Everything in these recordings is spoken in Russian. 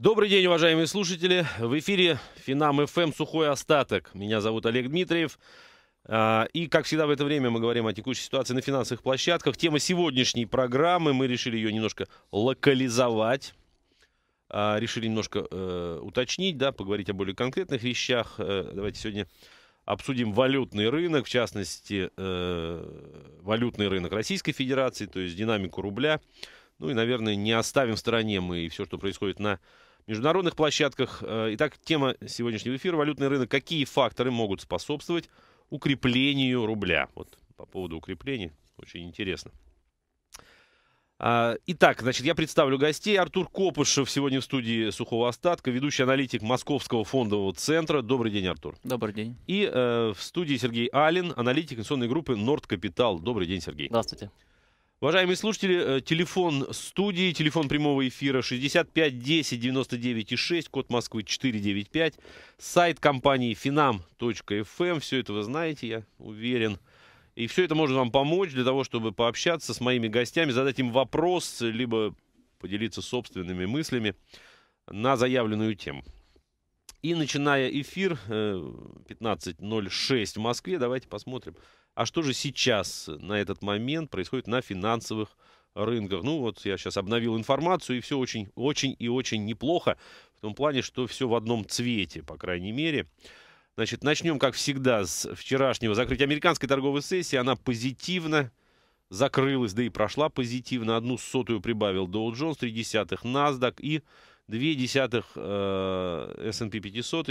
Добрый день, уважаемые слушатели. В эфире Финам ФМ эм. «Сухой остаток». Меня зовут Олег Дмитриев. А, и, как всегда, в это время мы говорим о текущей ситуации на финансовых площадках. Тема сегодняшней программы, мы решили ее немножко локализовать. А, решили немножко э, уточнить, да, поговорить о более конкретных вещах. Э, давайте сегодня обсудим валютный рынок, в частности, э, валютный рынок Российской Федерации, то есть динамику рубля. Ну и, наверное, не оставим в стороне мы все, что происходит на международных площадках. Э, итак, тема сегодняшнего эфира – валютный рынок. Какие факторы могут способствовать укреплению рубля? Вот по поводу укрепления очень интересно. А, итак, значит, я представлю гостей. Артур Копышев сегодня в студии «Сухого остатка», ведущий аналитик Московского фондового центра. Добрый день, Артур. Добрый день. И э, в студии Сергей Алин, аналитик инвестиционной группы «Норд Капитал». Добрый день, Сергей. Здравствуйте. Уважаемые слушатели, э, телефон студии, телефон прямого эфира 65 10 99 6, код Москвы 495, сайт компании finam.fm, эм. все это вы знаете, я уверен. И все это может вам помочь для того, чтобы пообщаться с моими гостями, задать им вопрос, либо поделиться собственными мыслями на заявленную тему. И начиная эфир 15.06 э, в Москве, давайте посмотрим, а что же сейчас э, на этот момент происходит на финансовых рынках. Ну вот я сейчас обновил информацию, и все очень, очень и очень неплохо, в том плане, что все в одном цвете, по крайней мере. Значит, начнем, как всегда, с вчерашнего закрытия американской торговой сессии. Она позитивно закрылась, да и прошла позитивно. Одну сотую прибавил Dow Jones, три десятых NASDAQ и две десятых э, S&P 500,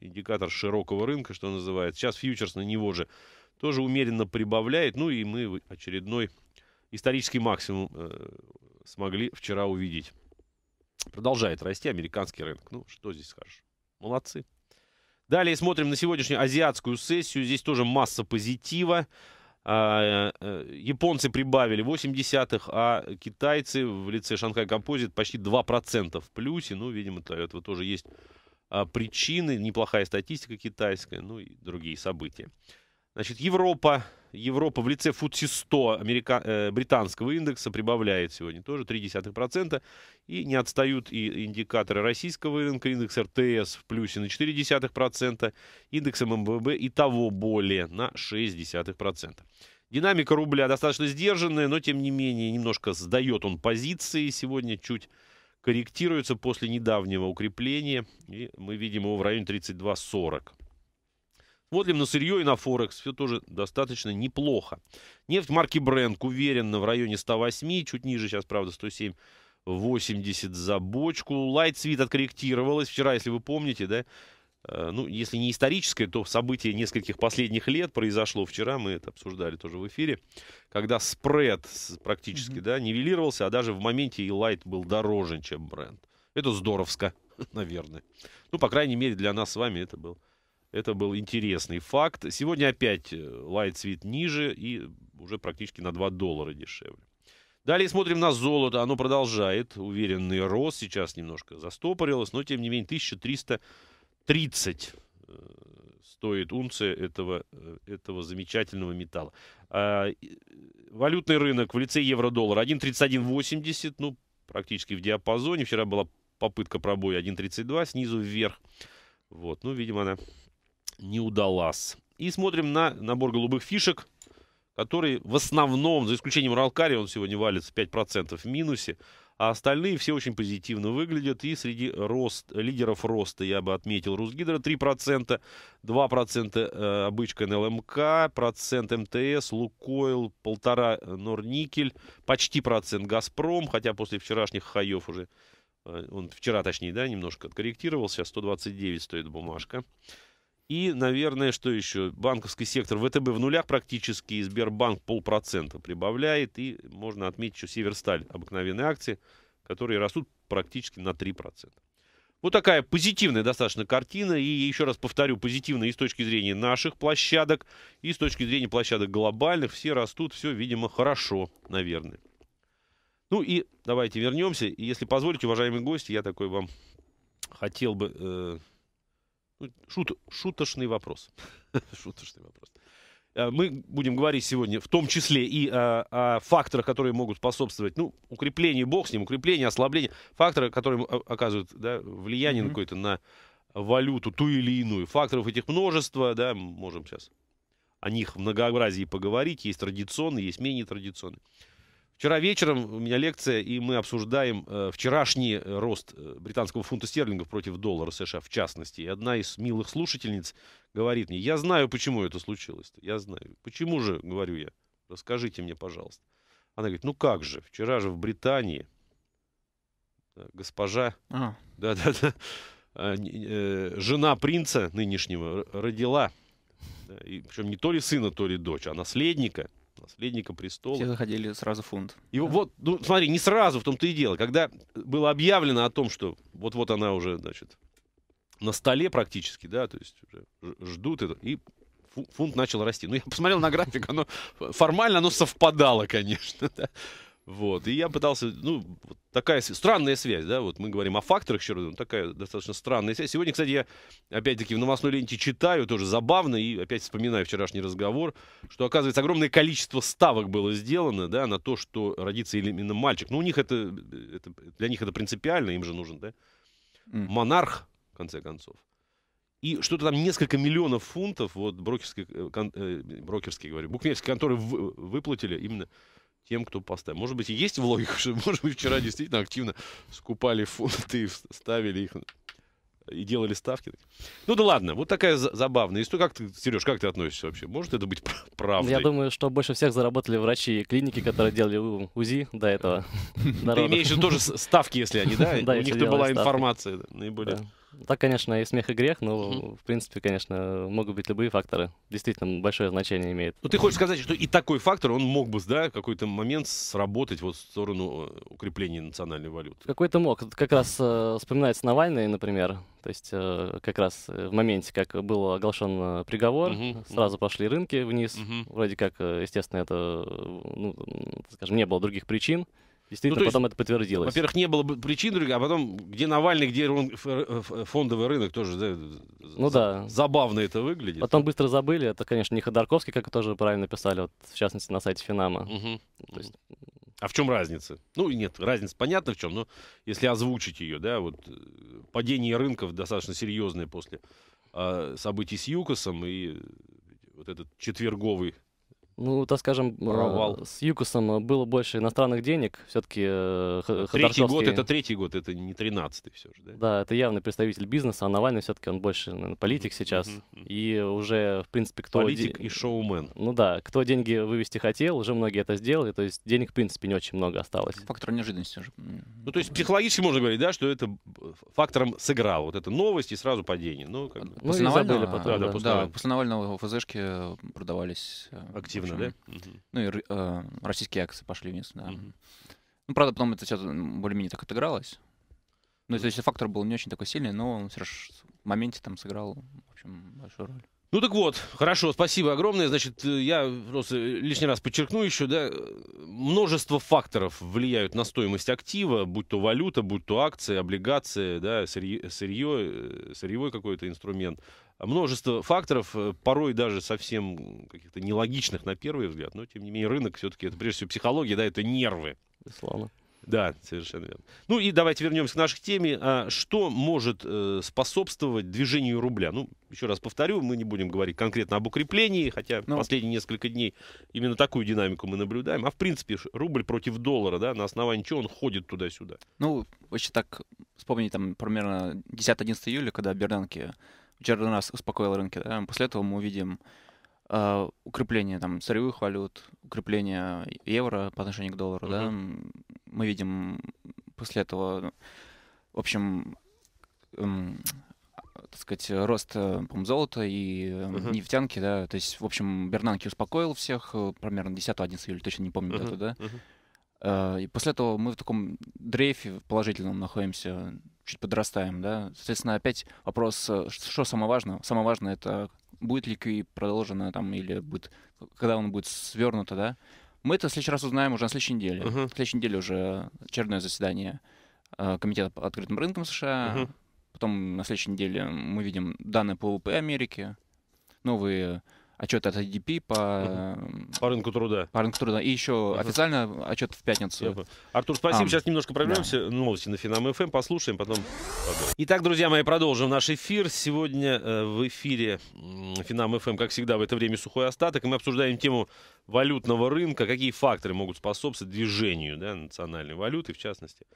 индикатор широкого рынка, что называется. Сейчас фьючерс на него же тоже умеренно прибавляет. Ну и мы очередной исторический максимум э, смогли вчера увидеть. Продолжает расти американский рынок. Ну, что здесь скажешь? Молодцы. Далее смотрим на сегодняшнюю азиатскую сессию. Здесь тоже масса позитива. А, э, э, японцы прибавили 0,8, а китайцы в лице Шанхай Композит почти 2% в плюсе. Ну, видимо, -то этого тоже есть а, причины. Неплохая статистика китайская, ну и другие события. Значит, Европа, Европа в лице FTSE 100 америка, э, британского индекса прибавляет сегодня тоже 0,3%. И не отстают и индикаторы российского рынка. Индекс РТС в плюсе на 0,4%. Индекс ММВБ эм и того более на 0,6%. Динамика рубля достаточно сдержанная, но тем не менее немножко сдает он позиции сегодня, чуть корректируется после недавнего укрепления. И мы видим его в районе 32.40. Модлим на сырье и на Форекс. Все тоже достаточно неплохо. Нефть марки бренд уверенно в районе 108, чуть ниже сейчас, правда, 107. 80 за бочку. Лайтсвит откорректировалась вчера, если вы помните, да? Э, ну, если не историческое, то событие нескольких последних лет произошло вчера, мы это обсуждали тоже в эфире, когда спред практически, mm-hmm. да, нивелировался, а даже в моменте и лайт был дороже, чем бренд. Это здоровско, наверное. Ну, по крайней мере, для нас с вами это было это был интересный факт. Сегодня опять Light э, Sweet ниже и уже практически на 2 доллара дешевле. Далее смотрим на золото. Оно продолжает уверенный рост. Сейчас немножко застопорилось, но тем не менее 1330 э, стоит унция этого, э, этого замечательного металла. А, валютный рынок в лице евро-доллар 1.3180, ну, практически в диапазоне. Вчера была попытка пробоя 1.32 снизу вверх. Вот, ну, видимо, она не удалась. И смотрим на набор голубых фишек, который в основном, за исключением Ралкари, он сегодня валится 5% в минусе, а остальные все очень позитивно выглядят. И среди рост, лидеров роста я бы отметил Русгидро 3%, 2% э, обычка НЛМК, процент МТС, Лукойл, полтора э, Норникель, почти процент Газпром, хотя после вчерашних хаев уже, э, он вчера точнее, да, немножко откорректировался, 129 стоит бумажка. И, наверное, что еще? Банковский сектор ВТБ в нулях практически, и Сбербанк полпроцента прибавляет. И можно отметить еще Северсталь, обыкновенные акции, которые растут практически на 3%. Вот такая позитивная достаточно картина. И еще раз повторю, позитивная и с точки зрения наших площадок, и с точки зрения площадок глобальных. Все растут, все, видимо, хорошо, наверное. Ну и давайте вернемся. Если позволите, уважаемые гости, я такой вам хотел бы э, Шут, шуточный вопрос. шуточный вопрос. Э, мы будем говорить сегодня в том числе и о, о факторах, которые могут способствовать, ну, укреплению, бог с ним, укреплению, ослаблению, факторы, которые э, оказывают да, влияние mm-hmm. какое-то на валюту, ту или иную. Факторов этих множество, да, можем сейчас о них в многообразии поговорить. Есть традиционные, есть менее традиционные. Вчера вечером у меня лекция, и мы обсуждаем э, вчерашний э, рост э, британского фунта стерлингов против доллара США в частности. И одна из милых слушательниц говорит мне, я знаю, почему это случилось. -то. Я знаю. Почему же, говорю я, расскажите мне, пожалуйста. Она говорит, ну как же, вчера же в Британии э, госпожа, а. да, да, да, э, э, жена принца нынешнего родила, да, и, причем не то ли сына, то ли дочь, а наследника – наследника престола. Все заходили сразу в фунт. И да. вот, ну, смотри, не сразу, в том-то и дело. Когда было объявлено о том, что вот-вот она уже, значит, на столе практически, да, то есть уже ждут это, и фунт начал расти. Ну, я посмотрел на график, оно формально оно совпадало, конечно, да. Вот. И я пытался, ну, такая странная связь, да, вот мы говорим о факторах еще раз, такая достаточно странная связь. Сегодня, кстати, я опять-таки в новостной ленте читаю, тоже забавно, и опять вспоминаю вчерашний разговор, что, оказывается, огромное количество ставок было сделано, да, на то, что родится именно мальчик. Ну, у них это, это для них это принципиально, им же нужен, да, монарх, в конце концов. И что-то там несколько миллионов фунтов, вот брокерские, э, э, брокерские говорю, букмекерские конторы выплатили именно тем, кто поставил. Может быть, и есть в логику, что, может быть, вчера действительно активно скупали фунты, ставили их и делали ставки. Ну да ладно, вот такая забавная история. Как ты, Сереж, как ты относишься вообще? Может это быть правдой? Я думаю, что больше всех заработали врачи и клиники, которые делали УЗИ до этого. Ты имеешь тоже ставки, если они, да? У них-то была информация наиболее... Так, конечно, и смех, и грех, но, угу. в принципе, конечно, могут быть любые факторы. Действительно, большое значение имеет. Но ну, ты хочешь сказать, что и такой фактор, он мог бы, да, в какой-то момент сработать вот в сторону э, укрепления национальной валюты? Какой-то мог. Как раз э, вспоминается Навальный, например. То есть э, как раз э, в моменте, как был оглашен э, приговор, угу. сразу пошли рынки вниз. Угу. Вроде как, естественно, это, ну, скажем, не было других причин. Действительно, ну, потом это подтвердилось. Во-первых, не было бы причин других, а потом, где Навальный, где э, фондовый рынок, тоже да, ну, да. забавно это выглядит. Потом быстро забыли, это, конечно, не Ходорковский, как тоже правильно писали, вот, в частности, на сайте Финама. Угу. есть... А в чем разница? Ну, нет, разница понятна в чем, но если озвучить ее, да, вот э, падение рынков достаточно серьезное после э, событий с ЮКОСом и э, вот этот четверговый ну, так скажем, э, Провал. с Юкусом э, было больше иностранных денег. Все-таки э, Третий год, это третий год, это не тринадцатый все же, да? Да, это явный представитель бизнеса, а Навальный все-таки он больше наверное, политик сейчас. Mm-hmm. И уже, в принципе, кто... Политик де... и шоумен. Ну да, кто деньги вывести хотел, уже многие это сделали. То есть денег, в принципе, не очень много осталось. Фактор неожиданности уже. Ну, то есть психологически можно говорить, да, что это фактором сыграл. Вот эта новость и сразу падение. Ну, как... ну после, Навального... потом, да, да, да, после, да, после Навального ФЗшки продавались активно тоже, да? Ну и э, российские акции пошли вниз, да. Ну, правда, потом это все более-менее так отыгралось. Ну, то есть фактор был не очень такой сильный, но он все же в моменте там сыграл, в общем, большую роль. Ну так вот, хорошо, спасибо огромное. Значит, э, я просто э, лишний раз подчеркну еще, да, множество факторов влияют на стоимость актива, будь то валюта, будь то акции, облигации, да, сырье, сырье сырьевой какой-то инструмент, множество факторов, э, порой даже совсем каких-то нелогичных на первый взгляд, но тем не менее рынок все-таки это прежде всего психология, да, это нервы. Слава. Да, совершенно верно. Ну и давайте вернемся к нашей теме. А что может э, способствовать движению рубля? Ну, еще раз повторю, мы не будем говорить конкретно об укреплении, хотя ну. последние несколько дней именно такую динамику мы наблюдаем. А в принципе рубль против доллара, да, на основании чего он ходит туда-сюда? Ну, вообще так, вспомни там примерно 10-11 июля, когда Берданки Джордан нас успокоил рынки. Да? После этого мы увидим э, укрепление там сырьевых валют, укрепление евро по отношению к доллару. Угу. Да? Мы видим после этого, в общем, э, так сказать, рост э, золота и uh-huh. нефтянки, да, то есть, в общем, Бернанки успокоил всех, э, примерно 10-11 июля, точно не помню uh-huh. дату, да. Uh-huh. И после этого мы в таком дрейфе положительном находимся чуть подрастаем, да. Соответственно, опять вопрос, э, что самое важное? Самое важное это будет ли QE продолжено там или будет, когда он будет свернуто, да. Мы это в следующий раз узнаем уже на следующей неделе. Uh-huh. В следующей неделе уже очередное заседание э, Комитета по открытым рынкам США. Uh-huh. Потом на следующей неделе мы видим данные по ВВП Америки, новые отчет от IDP по... По рынку труда. По рынку труда. И еще uh-huh. официально отчет в пятницу. Артур, спасибо. А, Сейчас немножко прорвемся. Да. Новости на Финам ФМ эм. послушаем, потом... Итак, друзья мои, продолжим наш эфир. Сегодня э, в эфире Финам ФМ, эм, как всегда, в это время сухой остаток. И мы обсуждаем тему валютного рынка. Какие факторы могут способствовать движению да, национальной валюты, в частности.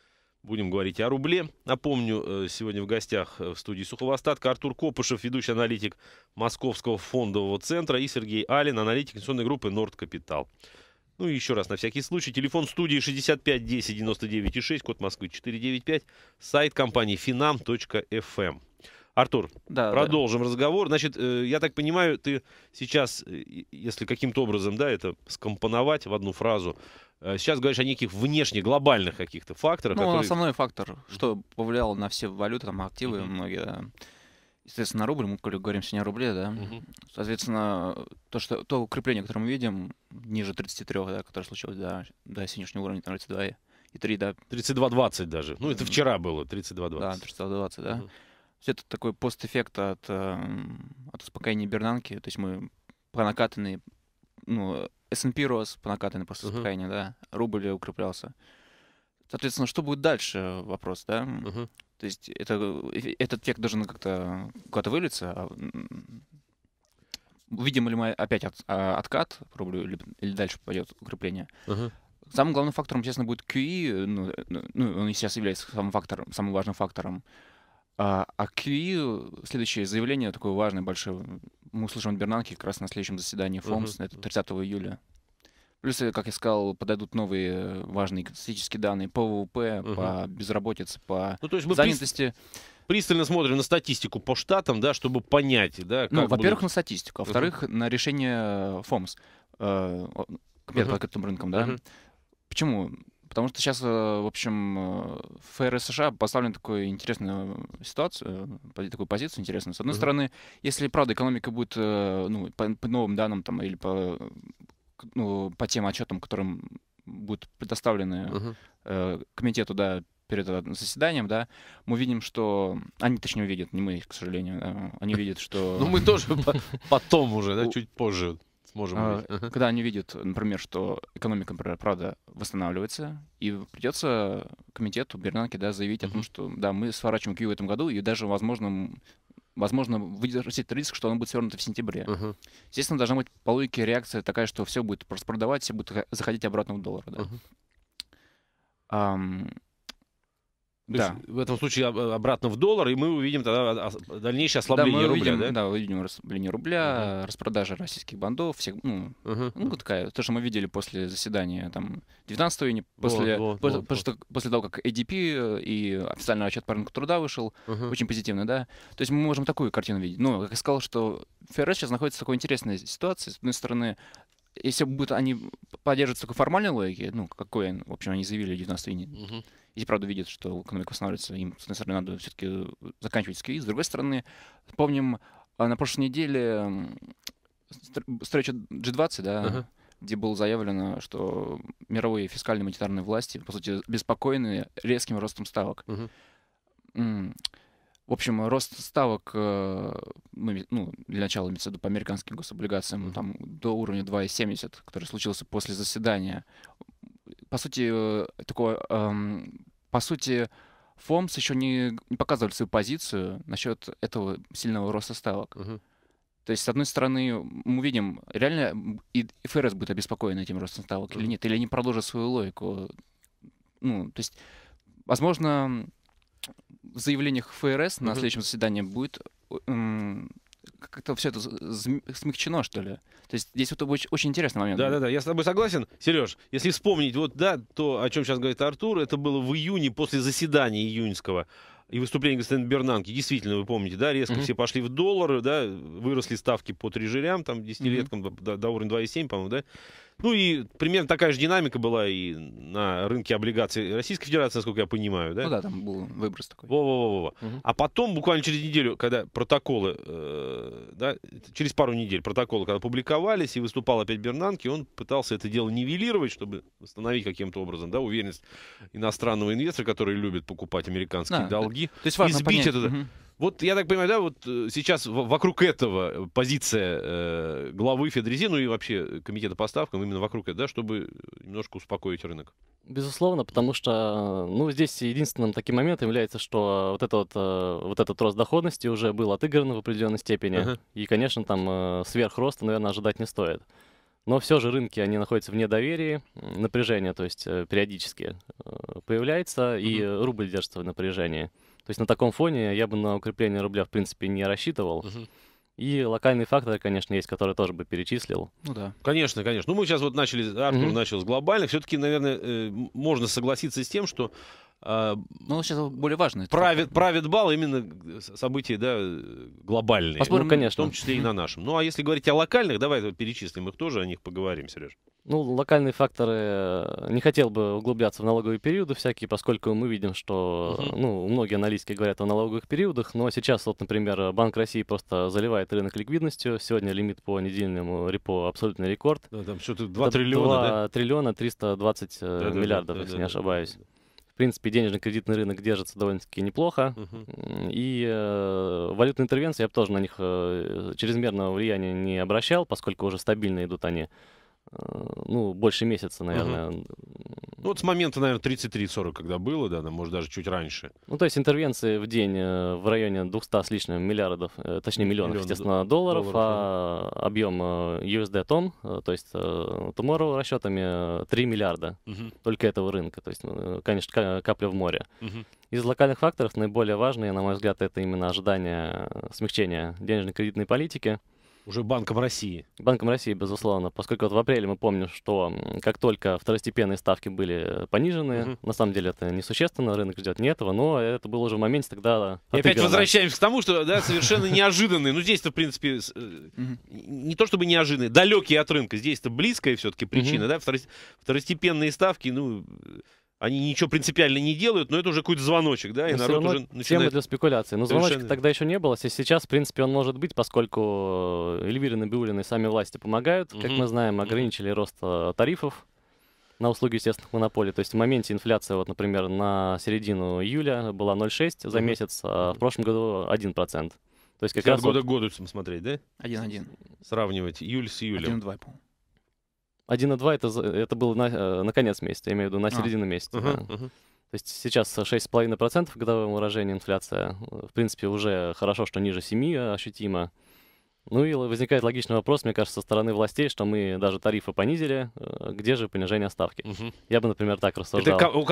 Будем говорить о рубле. Напомню, э, сегодня в гостях э, в студии Сухого Артур Копышев, ведущий аналитик Московского фондового центра, и Сергей Алин, аналитик инвестиционной группы «Норд Капитал». Ну и еще раз, на всякий случай, телефон студии 65 10 99 6, код Москвы 495, сайт компании finam.fm. Эм. Артур, да, продолжим да. разговор. Значит, э, я так понимаю, ты сейчас, если каким-то образом, да, это скомпоновать в одну фразу, Э, сейчас говоришь о неких внешних, глобальных каких-то факторах. Ну, которые... основной фактор, что повлияло на все валюты, там, активы uh-huh. многие, да. Естественно, рубль, мы говорим сегодня о рубле, да. Uh-huh. Соответственно, то, что, то укрепление, которое мы видим, ниже 33, да, которое случилось до, до сегодняшнего уровня, 32 и 3, да. 32-20 даже. Ну, это вчера было, 32-20. Да, 32-20, да. Uh-huh. Все это такой постэффект от, эм, от успокоения Бернанки. То есть мы по накатанной ну, S&P рос по накатанной после uh-huh. да, рубль укреплялся. Соответственно, что будет дальше, вопрос, да? Uh-huh. То есть это, э, этот эффект должен как-то куда-то вылиться. А, видим ли мы опять от, а, откат рублю или, или дальше пойдет укрепление? Uh-huh. Самым главным фактором, естественно, будет QE. Ну, э, ну, ну, он, естественно, является самым, фактором, самым важным фактором. Uh, а, а QE, э, следующее заявление такое важное, большое, мы услышим от Бернанки как раз на следующем заседании ФОМС, uh-huh. это 30 июля. Плюс, э, как я сказал, подойдут новые э, важные статистические данные по ВВП, угу. по безработице, по ну, то есть мы занятости. Пристально смотрим на статистику по штатам, да, чтобы понять, да. ну, во-первых, на статистику, а во-вторых, угу. на решение ФОМС, э, комитет угу. по крипторынкам, да. Угу. Почему? Потому что сейчас, э, в общем, э, ФРС США поставлен такую интересную э, ситуацию, такую позицию интересную. С одной mm-hmm. стороны, если, правда, экономика будет, ну, по, по новым данным там или по, ну, по тем отчетам, которым будут предоставлены mm-hmm. комитету, да, перед заседанием, да, мы видим, что... Они, точнее, увидят, не мы, к сожалению, да, они видят, что... Ну, мы тоже потом уже, да, чуть позже Сможем а, Когда они видят, например, что экономика, например, правда восстанавливается, и придется комитету Бернанке да, заявить о том, что да, мы сворачиваем Кью в этом году, и даже, возможно, возможно, вырастет риск, что оно будет свернуто в сентябре. Естественно, должна быть по логике реакция такая, что все будет распродавать, все будут заходить обратно в доллар. Да? То да. есть в этом случае обратно в доллар, и мы увидим тогда дальнейшее ослабление да, мы увидим, рубля, да? Да, увидим ослабление рубля, uh-huh. распродажа российских бандов, всех, ну, uh-huh. ну, такая, то, что мы видели после заседания там 19 июня, после, вот, вот, после, вот, после, вот. после того, как ADP э, и официальный отчет по рынку труда вышел, uh-huh. очень позитивный да, то есть мы можем такую картину видеть. Ну, как я сказал, что ФРС сейчас находится в такой интересной ситуации. С одной стороны, если будут они поддерживаться только формальной логике, ну, какой, в общем, они заявили в июня, угу. если, правда, видят, что экономика восстанавливается, им, с одной стороны, надо все-таки заканчивать сквиз, с другой стороны, помним, а, на прошлой неделе встреча G20, да, uh где было заявлено, что мировые фискальные и монетарные власти, по сути, беспокоены резким ростом ставок. uh в общем, рост ставок, э, ну, для начала имеется в виду по американским гособлигациям, mm-hmm. там до уровня 2,70, который случился после заседания. По сути, э, такое, эм, по сути, ФОМС еще не, не показывали свою позицию насчет этого сильного роста ставок. Mm-hmm. То есть, с одной стороны, мы видим, реально и ФРС будет обеспокоен этим ростом ставок mm-hmm. или нет, или они продолжат свою логику. Ну, то есть, возможно, в заявлениях ФРС на следующем заседании будет как-то все это смягчено, что ли. То есть здесь вот очень, очень интересный момент. Да, да, да, я с тобой согласен, Сереж. Если вспомнить, вот да, то, о чем сейчас говорит Артур, это было в июне после заседания июньского и выступление господина Бернанки, действительно, вы помните, да, резко mm-hmm. все пошли в доллары, да, выросли ставки по трежерям, там, десятилеткам mm-hmm. до, до уровня 2,7, по-моему, да, ну и примерно такая же динамика была и на рынке облигаций Российской Федерации, насколько я понимаю, да? Ну да, там был выброс такой. Во-во-во. Угу. А потом, буквально через неделю, когда протоколы, э, да, через пару недель протоколы, когда публиковались, и выступал опять Бернанки, он пытался это дело нивелировать, чтобы восстановить каким-то образом, да, уверенность иностранного инвестора, который любит покупать американские да, долги. То есть избить понять. это. Угу. Вот я так понимаю, да, вот э, сейчас вокруг этого позиция э, главы Федрези, ну и вообще комитета поставкам именно вокруг этого, да, чтобы немножко успокоить рынок. Безусловно, потому что, э, ну, здесь единственным таким моментом является, что вот, этот вот, э, вот этот рост доходности уже был отыгран в определенной степени, uh и, конечно, там сверхроста, наверное, ожидать не стоит. Но все же рынки, они находятся вне доверия, напряжение, то есть периодически появляется, uh и рубль держится в напряжении. То есть на таком фоне я бы на укрепление рубля, в принципе, не рассчитывал. И локальные факторы, конечно, есть, которые тоже бы перечислил. Ну да. Конечно, конечно. Ну мы сейчас вот начали, Артур mm-hmm. начал с глобальных. Все-таки, наверное, э, можно согласиться с тем, что... Э, ну сейчас более важно. Правит, правит бал именно события да, глобальные. Посмотрим, ну, конечно. В том числе и на нашем. Ну а если говорить о локальных, давай перечислим их тоже, о них поговорим, Сереж. Ну, локальные факторы э, не хотел бы углубляться в налоговые периоды всякие, поскольку мы видим, что угу. ну, многие аналитики говорят о налоговых периодах, но сейчас, вот, например, Банк России просто заливает рынок ликвидностью. Сегодня лимит по недельному репо абсолютный рекорд. Да, там что-то 2 Это триллиона, 2 да? триллиона 320 э, да, миллиардов, да, да, если да, не да, ошибаюсь. В принципе, денежно-кредитный рынок держится довольно-таки неплохо. Uh-huh. И э, валютные интервенции я бы тоже на них э, чрезмерного влияния не обращал, поскольку уже стабильно идут они. Э, ну, больше месяца, наверное. Угу. Ну, вот с момента, наверное, 33-40, когда было, да, может, даже чуть раньше. Ну, то есть интервенции в день э, в районе 200 с лишним миллиардов, э, точнее, миллионов, Миллион естественно, долларов, долларов а да. объем USD тон, то есть Tomorrow расчетами 3 миллиарда угу. только этого рынка, то есть, ну, конечно, капля в море. Угу. Из локальных факторов наиболее важные, на мой взгляд, это именно ожидание смягчения денежно-кредитной политики, уже Банком России. Банком России, безусловно. Поскольку вот в апреле мы помним, что как только второстепенные ставки были понижены, угу. на самом деле это несущественно, рынок ждет не этого, но это было уже в моменте тогда... И опять возвращаемся к тому, что да, совершенно неожиданные, ну здесь-то, в принципе, э, не то чтобы неожиданные, далекие от рынка, здесь-то близкая все-таки причина, да, второстепенные ставки, ну они ничего принципиально не делают, но это уже какой-то звоночек, да, и но народ уже начинает... Тема для спекуляции. Но Совершенно... звоночек тогда еще не было. Сейчас, в принципе, он может быть, поскольку Эльвирин и и сами власти помогают. Угу. Как мы знаем, ограничили рост э, тарифов на услуги естественных монополий. То есть в моменте инфляция, вот, например, на середину июля была 0,6 за месяц, а в прошлом году 1%. То есть как раз года вот... к году смотреть, да? 1-1. Сравнивать июль с июлем. 1-2, по-моему. 1,2 это, это было на, э, на конец месяца, я имею в виду на а. середину а. месяца. Угу, да. угу. То есть сейчас 6,5% годовое уморожение, инфляция. Э, в принципе, уже хорошо, что ниже 7 ощутимо. Ну и возникает логичный вопрос, мне кажется, со стороны властей, что мы даже тарифы понизили, э, где же понижение ставки? Угу. Я бы, например, так рассуждал. Это у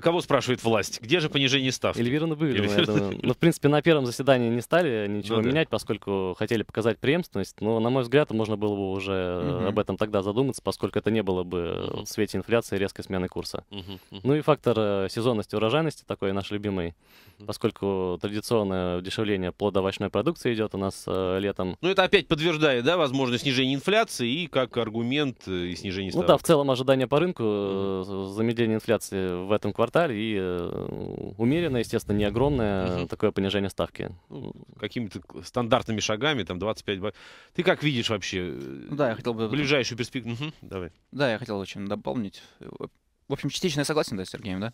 кого спрашивает власть? Где же понижение ставки? Эльвира Набыгина, Эльвира... я Ну, в принципе, на первом заседании не стали ну ничего да. менять, поскольку хотели показать преемственность, но, на мой взгляд, можно было бы уже угу. об этом тогда задуматься, поскольку это не было бы в свете инфляции резкой смены курса. Угу. Ну и фактор э, сезонности, урожайности, такой наш любимый, угу. поскольку традиционное дешевление плодово-овощной продукции идет у нас летом. Ну, это это опять подтверждает, да, возможность снижения инфляции и как аргумент э, и снижение ставок. Ну да, в целом ожидания по рынку, э, замедление инфляции в этом квартале и э, умеренное, естественно, не огромное такое понижение ставки. Ну, какими-то стандартными шагами, там 25... Ты как видишь вообще ну, да, я хотел бы... ближайшую перспективу? давай. Да, я хотел очень дополнить. В общем, частично я согласен, да, с Сергеем, да.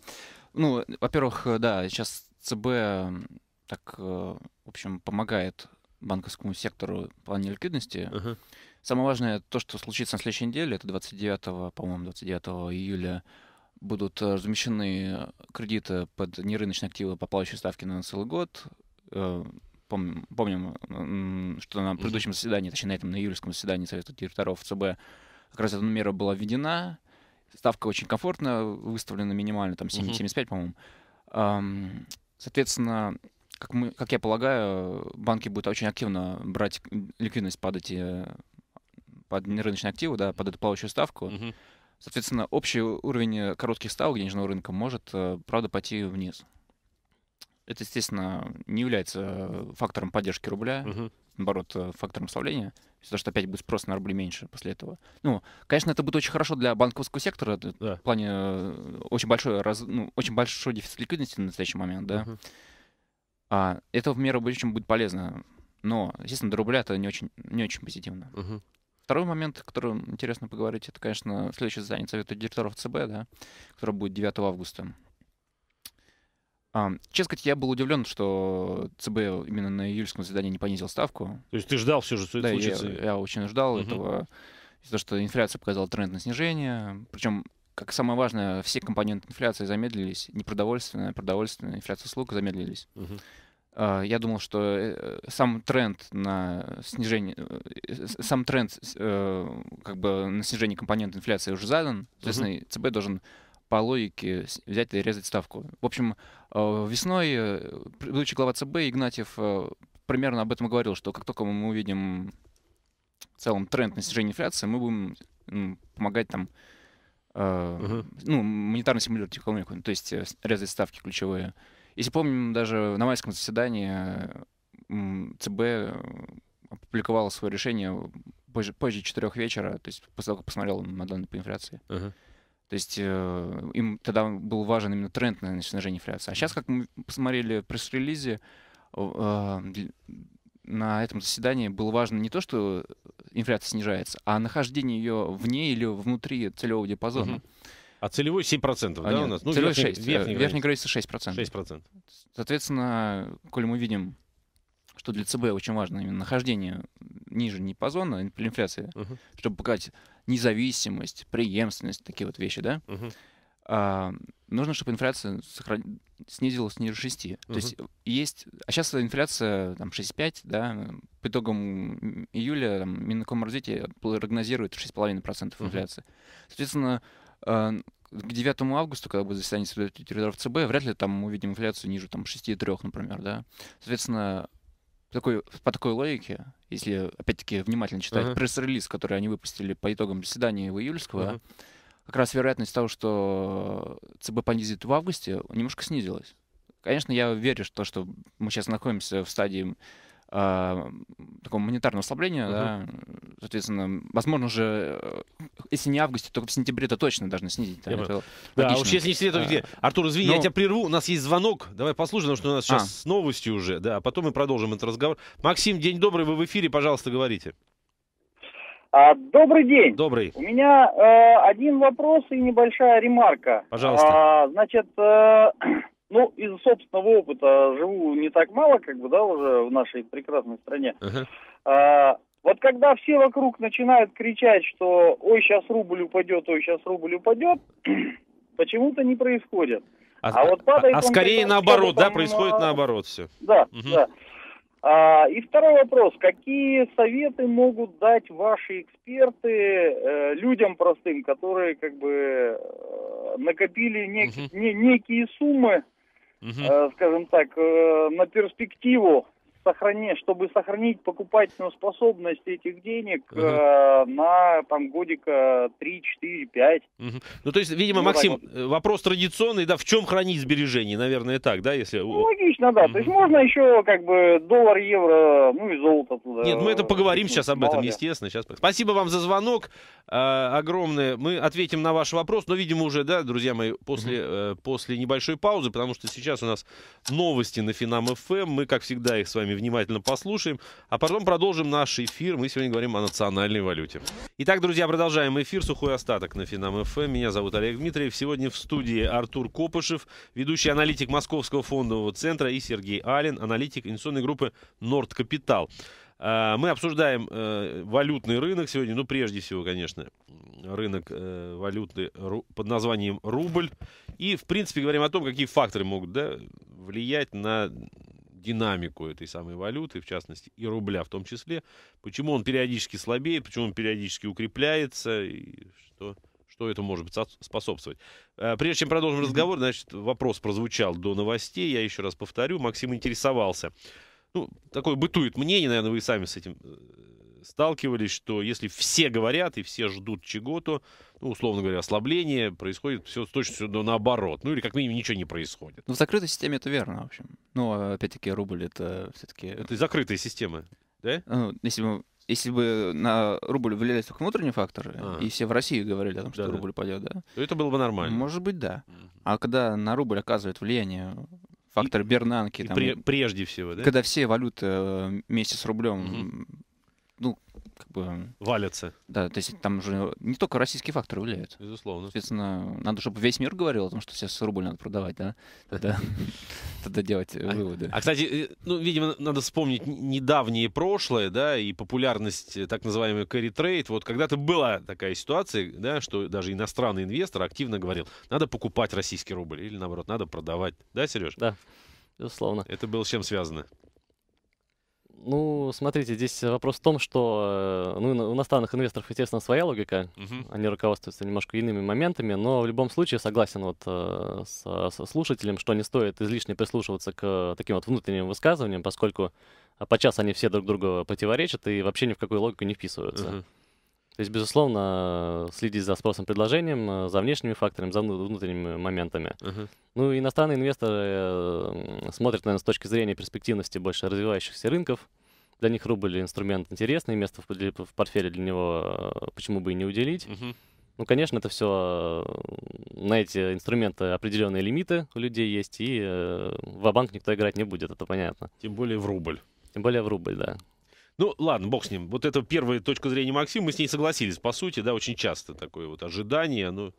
Ну, во-первых, да, сейчас ЦБ так, в общем, помогает банковскому сектору в плане ликвидности. Uh-huh. Самое важное, то, что случится на следующей неделе, это 29, по-моему, 29 июля, будут э, размещены кредиты под нерыночные активы по плавающей ставке на целый год. Э, помним, помним что на предыдущем заседании, точнее, на этом, на июльском заседании Совета директоров ЦБ как раз эта мера была введена. Ставка очень комфортная, выставлена, минимально, там 7,75, uh-huh. по-моему. Соответственно, как, мы, как я полагаю, банки будут очень активно брать ликвидность под эти под нерыночные активы, да, под эту плавающую ставку. Угу. Соответственно, общий уровень коротких ставок денежного рынка может, э, правда, пойти вниз. Это, естественно, не является фактором поддержки рубля, угу. наоборот, э, фактором ослабления, потому что опять будет спрос на рубли меньше после этого. Ну, конечно, это будет очень хорошо для банковского сектора, да. в плане э, очень большой, раз, ну, очень большой дефицит ликвидности на настоящий момент, да. Угу. А, это в меру будущем будет полезно. Но, естественно, до рубля это не очень, не очень позитивно. Угу. Второй момент, о котором интересно поговорить, это, конечно, следующее задание Совета директоров ЦБ, да, которое будет 9 августа. А, честно сказать, я был удивлен, что ЦБ именно на июльском заседании не понизил ставку. То есть ты ждал все же, что да, это случится? Я, я очень ждал угу. этого. Из-за того, что инфляция показала тренд на снижение. Причем как самое важное, все компоненты инфляции замедлились. Непродовольственная, продовольственная, инфляция услуг замедлились. Угу. Я думал, что э, сам тренд на снижение, э, сам тренд э, как бы на снижение компонента инфляции уже задан. Соответственно, угу. ЦБ должен по логике взять и резать ставку. В общем, весной предыдущий глава ЦБ Игнатьев примерно об этом говорил, что как только мы увидим в целом тренд на снижение инфляции, мы будем помогать там э, угу. ну, монетарно стимулировать экономику, то есть э, резать ставки ключевые. Если помним, даже на майском заседании э, ЦБ э, опубликовало свое решение позже, позже 4 вечера, то есть после того, как посмотрел на данные по инфляции. uh То есть э, им тогда был важен именно тренд на снижение инфляции. А сейчас, как мы посмотрели в пресс-релизе, э, на этом заседании было важно не то, что э, инфляция снижается, а нахождение ее вне или внутри целевого диапазона. Угу. А целевой 7%, а, да, нет, у нас? Ну, целевой верхний, 6. Верхний, граница 6%. 6%. Соответственно, коль мы видим, что для ЦБ очень важно именно нахождение ниже диапазона инфляции, угу. чтобы показать независимость, преемственность, такие вот вещи, да, угу а, нужно, чтобы инфляция сохран... снизилась ниже 6. Uh-huh. То есть э, есть... А сейчас инфляция там 6,5, да, по итогам июля там, Минэкономразвитие прогнозирует 6,5% инфляции. Uh-huh. Соответственно, а, к 9 августа, когда будет заседание Совета ЦБ, вряд ли там мы увидим инфляцию ниже там 6,3, например, да. Соответственно, такой, по такой логике, если опять-таки внимательно читать uh-huh. пресс-релиз, который они выпустили по итогам заседания в июльского, uh-huh как раз вероятность того, что ЦБ понизит в августе, немножко снизилась. Конечно, я верю, что, что мы сейчас находимся в стадии э, такого монетарного ослабления, угу. да, соответственно, возможно же, э, если не в августе, то в сентябре это точно должны снизить. Да, это да а уж если не снизить, а, то... Артур, извини, но... я ну. тебя прерву, у нас есть звонок, давай послушаем, потому что у нас сейчас а. новости уже, да, а потом мы продолжим этот разговор. Максим, день добрый, вы в эфире, пожалуйста, говорите. А, добрый день. Добрый. У меня э, один вопрос и небольшая ремарка. Пожалуйста. А, значит, э, ну, из собственного опыта живу не так мало, как бы, да, уже в нашей прекрасной стране. Uh-huh. А, вот когда все вокруг начинают кричать, что «Ой, сейчас рубль упадет, ой, сейчас рубль упадет», почему-то не происходит. А, а вот а, падает а, а скорее наоборот, да, происходит э, наоборот все. Да, угу. да. А, и второй вопрос. Какие советы могут дать ваши эксперты э, людям простым, которые как бы э, накопили нек- угу. не, некие суммы, угу. э, скажем так, э, на перспективу? сохранить, чтобы сохранить покупательную способность этих денег угу. э, на там годика 3, 4, 5. Угу. Ну, то есть, видимо, ну, Максим, так. Э, вопрос традиционный, да, в чем хранить сбережения, наверное, так, да, если... Ну, логично, да, угу. то есть можно еще как бы доллар, евро, ну и золото туда. Нет, мы это поговорим сейчас об этом, естественно, сейчас. Спасибо вам за звонок э, огромное, мы ответим на ваш вопрос, но, видимо, уже, да, друзья мои, после, угу. э, после небольшой паузы, потому что сейчас у нас новости на Финам ФМ, эм. мы, как всегда, их с вами внимательно послушаем, а потом продолжим наш эфир. Мы сегодня говорим о национальной валюте. Итак, друзья, продолжаем эфир. Сухой остаток на Финам ФМ. Меня зовут Олег Дмитриев. Сегодня в студии Артур Копышев, ведущий аналитик Московского фондового центра, и Сергей Алин, аналитик инвестиционной группы Норд Капитал. А, мы обсуждаем э, валютный рынок сегодня, ну, прежде всего, конечно, рынок э, валюты под названием рубль. И, в принципе, говорим о том, какие факторы могут да, влиять на динамику этой самой валюты, в частности, и рубля в том числе. Почему он периодически слабеет, почему он периодически укрепляется, и что, что это может способствовать. Э, прежде чем продолжим разговор, значит, вопрос прозвучал до новостей, я еще раз повторю, Максим интересовался. Ну, такое бытует мнение, наверное, вы и сами с этим э, сталкивались, что если все говорят и все ждут чего-то, ну, условно говоря, ослабление, происходит все точно до наоборот. Ну, или как минимум ничего не происходит. Ну, в закрытой системе это верно, в общем. Ну, опять-таки, рубль это все-таки... Это из закрытой системы, да? Ну, если бы если бы на рубль влияли только внутренние факторы, а. и все в России говорили о том, что да, рубль да. пойдет, да? То это было бы нормально. Может быть, да. А когда на рубль оказывает влияние фактор и, Бернанки... И там, прежде всего, да? Когда все валюты э, вместе с рублем угу ну, как бы... Валятся. Да, то есть там уже не только российские факторы влияют. Безусловно. Соответственно, надо, чтобы весь мир говорил о том, что сейчас рубль надо продавать, да? Тогда, тогда делать э, а, выводы. А, кстати, э, ну, видимо, надо вспомнить недавнее прошлое, да, и популярность э, так называемой carry trade. Вот когда-то была такая ситуация, да, что даже иностранный инвестор активно говорил, надо покупать российский рубль или, наоборот, надо продавать. Да, Сереж? Да, безусловно. Это было с чем связано? Ну, смотрите, здесь вопрос в том, что э, ну, у иностранных инвесторов, естественно, своя логика, угу. они руководствуются немножко иными моментами, но в любом случае согласен вот с, э, с слушателем, что не стоит излишне прислушиваться к таким вот внутренним высказываниям, поскольку а, подчас они все друг другу противоречат и вообще ни в какую логику не вписываются. Угу. То есть, безусловно, следить за спросом предложением, э, за внешними факторами, за внутренними моментами. Uh-huh. Ну, иностранные инвесторы э, смотрят, наверное, с точки зрения перспективности больше развивающихся рынков. Для них рубль инструмент интересный, место в, портфеле для него э, почему бы и не уделить. Uh-huh. Ну, конечно, это все на эти инструменты определенные лимиты у людей есть, и э, в банк никто играть не будет, это понятно. Тем более в рубль. Тем более в рубль, да. Ну, ладно, бог с ним. Вот это первая точка зрения Максима, мы с ней согласились, по сути, да, очень часто такое вот ожидание, ну... Но...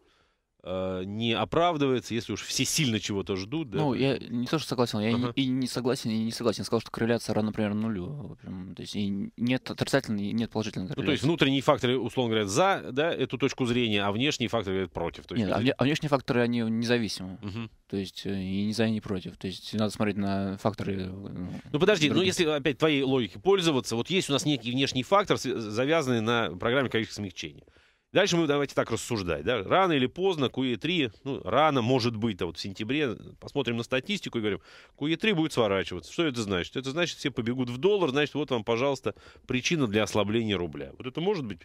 Э, не оправдывается, если уж все сильно чего-то ждут. Да? Ну, я не то, что согласен, я uh и не согласен, и не согласен. Я сказал, что корреляция равна, например, нулю. Прям, то есть и нет отрицательной, и нет положительной корреляции. Ну, то есть внутренние факторы, условно говоря, за да, эту точку зрения, а внешние факторы говорят против. То есть, нет, а, а внешние факторы, они независимы. uh То есть э, и не за, и не против. То есть надо смотреть на факторы... Э, ну, подожди, ну, если опять твоей логике пользоваться, вот есть у нас некий внешний фактор, завязанный на программе количества смягчения. Дальше мы давайте так рассуждать. Да? Рано или поздно QE3, ну, рано может быть, а вот в сентябре, посмотрим на статистику и говорим, QE3 будет сворачиваться. Что это значит? Это значит, все побегут в доллар, значит, вот вам, пожалуйста, причина для ослабления рубля. Вот это может быть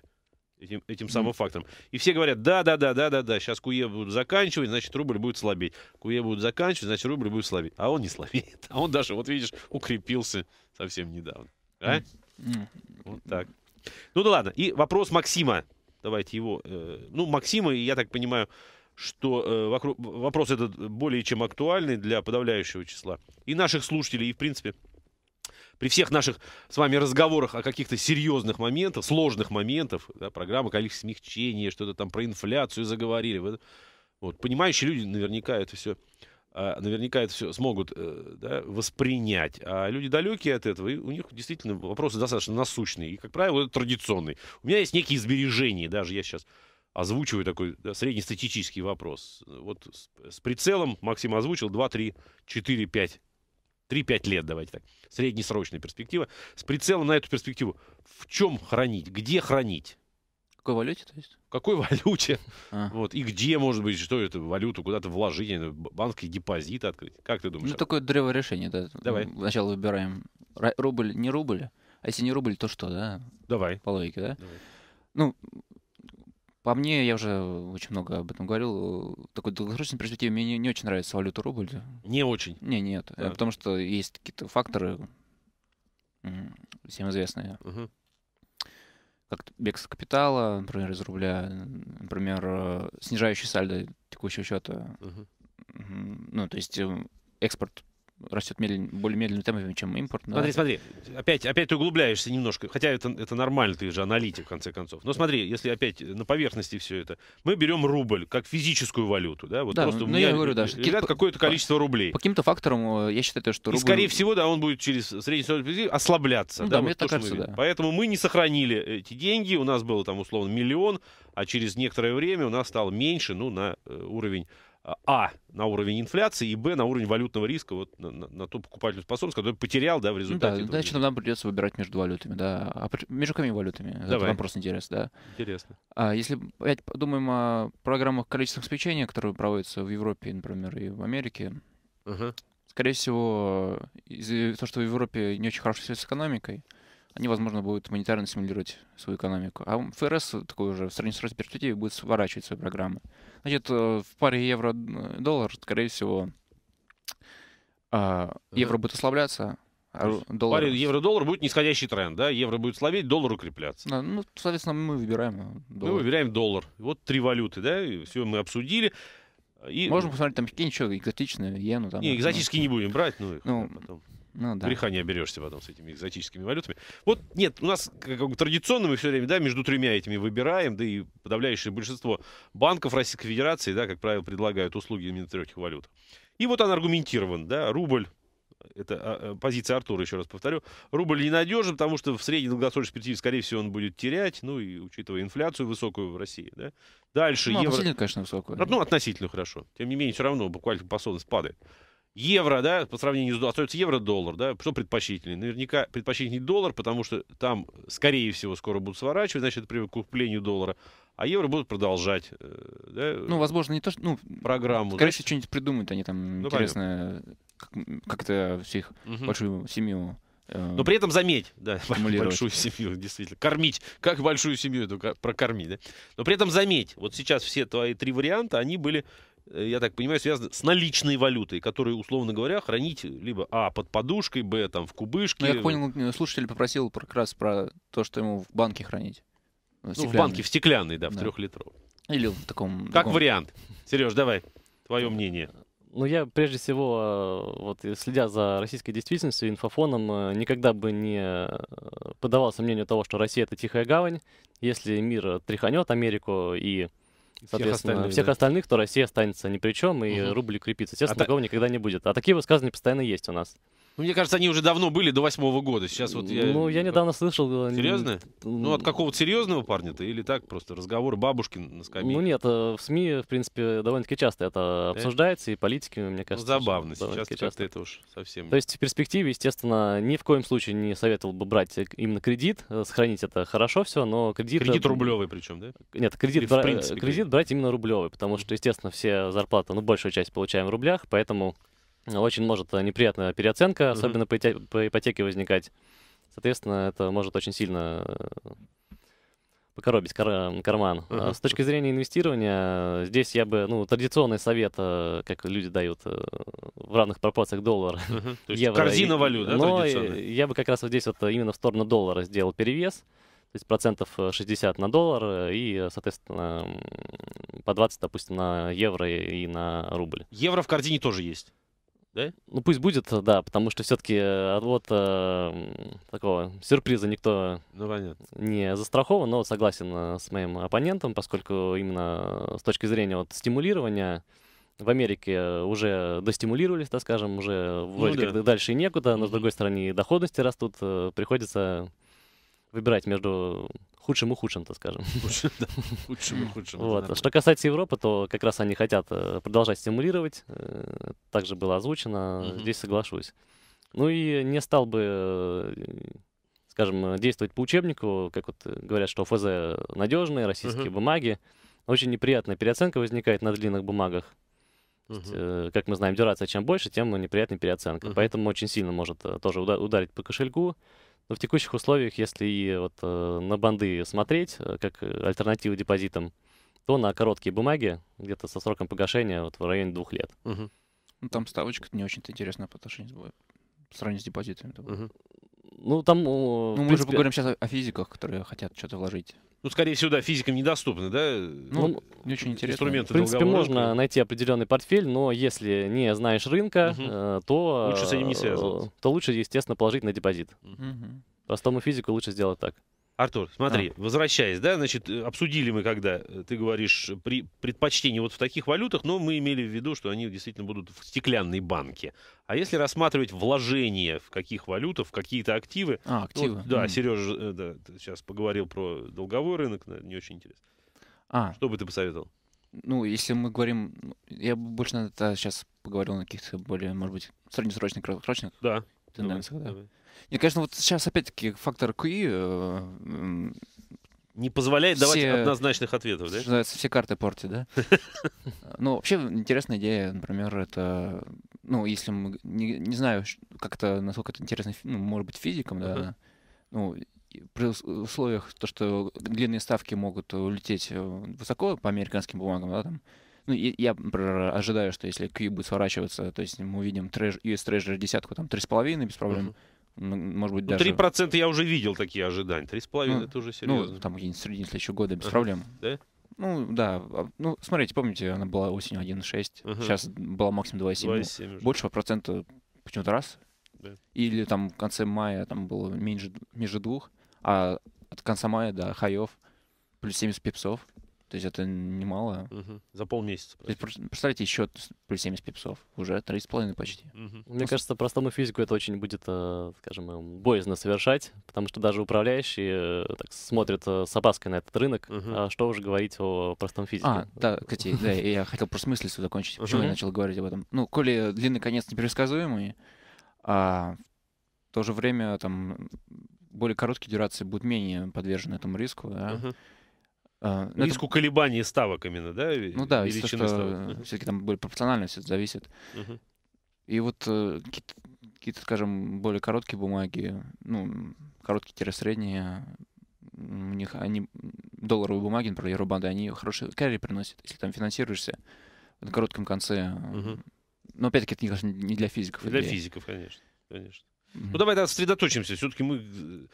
этим, этим самым фактором. И все говорят, да, да, да, да, да, да, сейчас КУЕ e будут заканчивать, значит, рубль будет слабеть. КУЕ e будут заканчивать, значит, рубль будет слабеть. А он не слабеет. А он даже, вот видишь, укрепился совсем недавно. А? Mm. Вот так. Ну да ладно. И вопрос Максима. Давайте его... Э, ну, Максима, я так понимаю, что э, вокруг, вопрос этот более чем актуальный для подавляющего числа и наших слушателей, и, в принципе, при всех наших с вами разговорах о каких-то серьезных моментах, сложных моментах, да, программа количества смягчения, что-то там про инфляцию заговорили, вот, понимающие люди наверняка это все а, наверняка это все смогут э, да, воспринять. А люди далекие от этого, и у них действительно вопросы достаточно насущные. И, как правило, традиционные. У меня есть некие сбережения, даже я сейчас озвучиваю такой да, среднестатистический вопрос. Вот с, с прицелом Максим озвучил 2, 3, 4, 5 3-5 лет, давайте так, среднесрочная перспектива. С прицелом на эту перспективу в чем хранить, где хранить? какой валюте, то есть? Какой валюте? А. Вот. И где, может быть, что это, валюту куда-то вложить, э, банковский депозит открыть? Как ты думаешь? Ну, такое древо решение, да. Давай. Сначала выбираем рубль, не рубль, а если не рубль, то что, да? Давай. По логике, да? Давай. Ну, по мне, я уже очень много об этом говорил, такой долгосрочной перспективе мне не, не очень нравится валюта рубль. Не очень? Не, нет. Да. Потому что есть какие-то факторы, всем известные, угу как бегство капитала, например, из рубля, например, э, снижающий сальдо текущего счета. Uh-huh. Ну, то есть э, экспорт растет медленно, более медленными темпами, чем импорт. Но... Смотри, смотри, опять, опять ты углубляешься немножко, хотя это, это нормально, ты же аналитик, в конце концов. Но смотри, если опять на поверхности все это, мы берем рубль как физическую валюту, да, вот да, просто ну, у меня говорю, да, лежат какое-то количество рублей. По каким-то факторам э, я считаю, что рубль... И, скорее всего, да, он будет через средний срок ослабляться. Ну, да, да, мне вот то, кажется, мы да. Поэтому мы не сохранили эти деньги, у нас было там условно миллион, а через некоторое время у нас стало меньше, ну, на э, уровень а, на уровень инфляции, и, б, на уровень валютного риска, вот на, на, на ту покупательную способность, которую потерял, да, в ну результате. да, значит, нам придется выбирать между валютами, да, а, между какими валютами? Давай. Это вопрос интересный, да. Интересно. А, если опять подумаем о программах количественных обеспечения, которые проводятся в Европе, например, и в Америке, угу. скорее всего, из-за того, что в Европе не очень хорошо все с экономикой, они, возможно, будут монетарно стимулировать свою экономику. А ФРС такой уже в среднесрочной перспективе будет сворачивать свои программы. Значит, э, в паре евро-доллар, э, скорее всего, а, э, евро будет ослабляться, а доллар... евро-доллар будет нисходящий тренд, да? Евро будет слабеть, доллар укрепляться. Да, ну, соответственно, мы выбираем доллар. Мы выбираем доллар. Вот три валюты, да? И все мы обсудили. И... Можем посмотреть там какие-нибудь экзотичные, иену. Там, не, экзотические ну, не будем брать, ну их ну, потом. Ну, да. Греха не оберешься потом с этими экзотическими валютами. Вот нет, у нас как, как традиционно мы все время да, между тремя этими выбираем, да и подавляющее большинство банков Российской Федерации, да, как правило, предлагают услуги именно трех валют. И вот он аргументирован, да, рубль, это а, а, позиция Артура, еще раз повторю, рубль ненадежен, потому что в средней долгосрочной перспективе, скорее всего, он будет терять, ну и учитывая инфляцию высокую в России, да. Дальше ну, евро... конечно, высокую. Ну, относительно хорошо. Тем не менее, все равно буквально способность падает евро, да, по сравнению с остается евро-доллар, да, что предпочтительнее? Наверняка предпочтительнее доллар, потому что там, скорее всего, скоро будут сворачивать, значит, при куплению доллара, а евро будут продолжать, э, да, Ну, возможно, не то, что, ну, программу. Скорее всего, что-нибудь придумают, они там, ну, интересно, как-то всех угу. большую семью э, но при этом заметь, да, большую семью, действительно. Кормить, как большую семью эту прокормить, да? Но при этом заметь, вот сейчас все твои три варианта, они были Э, я так понимаю, связано с наличной валютой, которую, условно говоря, хранить либо а под подушкой, б там в кубышке. Ну, я понял, слушатель попросил как раз про то, что ему в банке хранить. Ну, в банке, в стеклянной, да, в да. трехлитровой. Или в таком... Как другом... вариант. Сереж, давай, твое ну, мнение. Ну, я прежде всего, э, вот следя за российской действительностью, инфофоном, э, никогда бы не поддавался мнению того, что Россия — это тихая гавань. Если мир тряханет Америку и Соответственно, всех остальных, всех остальных, то Россия останется ни при чем, и угу. рубль укрепится. Естественно, а такого та... никогда не будет. А такие высказывания постоянно есть у нас. Ну, мне кажется, они уже давно были, до восьмого года. Сейчас вот я... Ну, я недавно слышал... Э, Серьезно? Ну, от какого-то серьезного парня-то или так просто разговор бабушки на скамье? Ну, нет, э, в СМИ, в принципе, довольно-таки часто это э? обсуждается, и политики, мне кажется... Ну, забавно, сейчас как-то это уж совсем... То есть в перспективе, естественно, ни в коем случае не советовал бы брать именно кредит, сохранить это хорошо все, но кредит... Кредит рублевый причем, да? Нет, кредит, бра... принципе, кредит брать именно рублевый, потому что, естественно, все зарплаты, ну, большую часть получаем в рублях, поэтому очень может э, неприятная переоценка, mm-hmm. особенно по, ипотеке, возникать. Соответственно, это может очень сильно э, покоробить кар- карман. Uh-huh. с точки зрения инвестирования, здесь я бы, ну, традиционный совет, э, как люди дают в равных пропорциях доллар, uh-huh. То есть евро. Корзина валют, да, Но я бы как раз вот здесь вот именно в сторону доллара сделал перевес, то есть процентов 60 на доллар и, соответственно, по 20, допустим, на евро и на рубль. Евро в корзине тоже есть? да? Ну пусть будет, э, да, потому что все-таки э, от э, такого сюрприза никто ну, не застрахован, но согласен э, с моим оппонентом, поскольку именно с точки зрения вот стимулирования в Америке уже достимулировались, так скажем, уже ну вроде ну, да. как дальше и некуда, но с другой стороны доходности растут, приходится выбирать между худшим и худшим, так скажем. Худшим, и худшим. Что касается Европы, то как раз они хотят э, продолжать стимулировать. Э, Также было озвучено. Здесь соглашусь. Ну и не стал бы, э, скажем, действовать по учебнику, как вот говорят, что ФЗ надежные, российские угу. бумаги. Очень неприятная переоценка возникает на длинных бумагах. Угу. Есть, э, как мы знаем, дюрация чем больше, тем ну, неприятнее переоценка. Угу. Поэтому очень сильно может тоже ударить по кошельку. Но в текущих условиях, если вот э, на банды смотреть, э, как альтернативу депозитам, то на короткие бумаги, где-то со сроком погашения вот в районе двух лет. Угу. там ставочка не очень-то интересная по отношению с, по с депозитами. Угу. Ну, там... Ну, принципе... мы же поговорим сейчас о физиках, которые хотят что-то вложить ну, скорее всего, да, физикам недоступны, да? Ну, не очень интересно. Инструменты В принципе, можно рынка. найти определенный портфель, но если не знаешь рынка, угу. то... Лучше с этим не э, связываться. То лучше, естественно, положить на депозит. Угу. Uh Простому физику лучше сделать так. Артур, смотри, а. возвращаясь, да, значит, э, обсудили мы, когда э, ты говоришь при предпочтении вот в таких валютах, но мы имели в виду, что они действительно будут в стеклянной банке. А если рассматривать вложения в каких валютах, в какие-то активы, а, активы. Вот, да, mm. Сережа, э, да, сейчас поговорил про долговой рынок, не очень интересно. А. Что бы ты посоветовал? Ну, если мы говорим, ну, я больше на это сейчас поговорил на каких-то более, может быть, среднесрочных, краткосрочных да. тенденциях, давай, да. Давай. И, конечно, вот сейчас опять-таки фактор QE э, не позволяет давать все, однозначных ответов, да? Называется, все карты порти, да? Ну, вообще, интересная идея, например, это... Ну, если мы... Не, не знаю, как это, насколько это интересно, ну, может быть, физикам, да? Ну, при условиях, то, что длинные ставки могут улететь э, высоко по американским бумагам, да, там, ну, я, ожидаю, что если Q будет сворачиваться, то есть мы увидим треш, US Treasury десятку, там, 3,5 без проблем, uh-huh может быть, ну, даже... Ну, 3% я уже видел такие ожидания. 3,5% ну, это уже ну, серьезно. Ну, там где-нибудь в середине следующего года без ага. проблем. Да? Ну, да. А, ну, смотрите, помните, она была осенью 1,6. Ага. Сейчас была максимум 2,7. Больше по проценту почему-то раз. Да. Или там в конце мая там было меньше, меньше двух. А от конца мая до да, хаев плюс 70 пипсов. То есть это немало. Угу. За полмесяца. То есть, представьте, еще плюс 70 пипсов. Уже 3,5 почти. Угу. Мне ну, кажется, простому физику это очень будет, э, скажем, эм, боязно совершать, потому что даже управляющие э, так, смотрят э, с опаской на этот рынок. Угу. А что уже говорить о простом физике? А, да, кстати, да, я хотел просто мысль закончить. Почему угу. я начал говорить об этом? Ну, коли длинный конец непредсказуемый, а в то же время там более короткие дюрации будут менее подвержены этому риску, да? uh Uh, а, Риску ну, это... колебаний ставок именно, да? Ну да, если что, все-таки там более пропорционально все зависит. Uh -huh. И вот э, какие-то, какие скажем, более короткие бумаги, ну, короткие-средние, у них они, долларовые бумаги, например, Евробанды, они хорошие карри приносят, если там финансируешься на коротком конце. Uh -huh. Но опять-таки это, конечно, не для физиков. для, для физиков, конечно, конечно. Угу. -huh. Ну давай да, сосредоточимся. Все-таки мы э,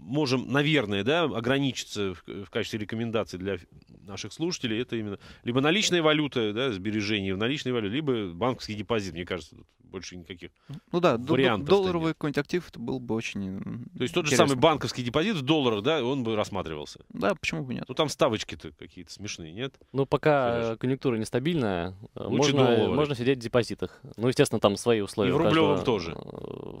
можем, наверное, да, ограничиться в, качестве рекомендации для наших слушателей, это именно либо наличная валюта, да, сбережение в наличной валюте, либо банковский депозит, мне кажется, тут больше никаких Ну да, вариантов долларовый какой-нибудь актив, это был бы очень То есть тот интересный. же самый банковский депозит в долларах, да, он бы рассматривался? Да, почему бы нет? Ну там ставочки-то какие-то смешные, нет? Ну пока Конечно. конъюнктура нестабильная, можно, можно сидеть в депозитах. Ну, естественно, там свои условия. И в рублевом каждого... тоже. Э,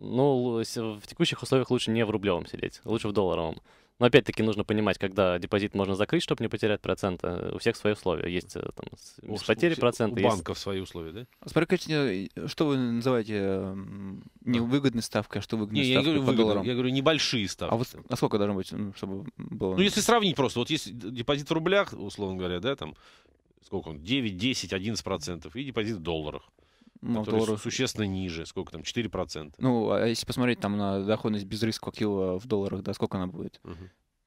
ну, в текущих условиях лучше не в рублевом сидеть, лучше в долларовом. Но опять-таки нужно понимать, когда депозит можно закрыть, чтобы не потерять проценты. Э, у всех свои условия. Есть э, там без у, потери у, процента. У есть... банков свои условия, да? А смотри, конечно, э, что вы называете невыгодной ставкой, а что выгодной не, ставкой я говорю, по выгодно, долларам? Я говорю, небольшие ставки. А вот а сколько должно быть, чтобы было? Ну, если сравнить просто. Вот есть депозит в рублях, условно говоря, да, там, сколько он, 9, 10, 11 процентов, и депозит в долларах. Ну, который долларов... существенно ниже, сколько там, 4%. Ну, а если посмотреть там на доходность без риска килла в долларах, да, сколько она будет? Угу.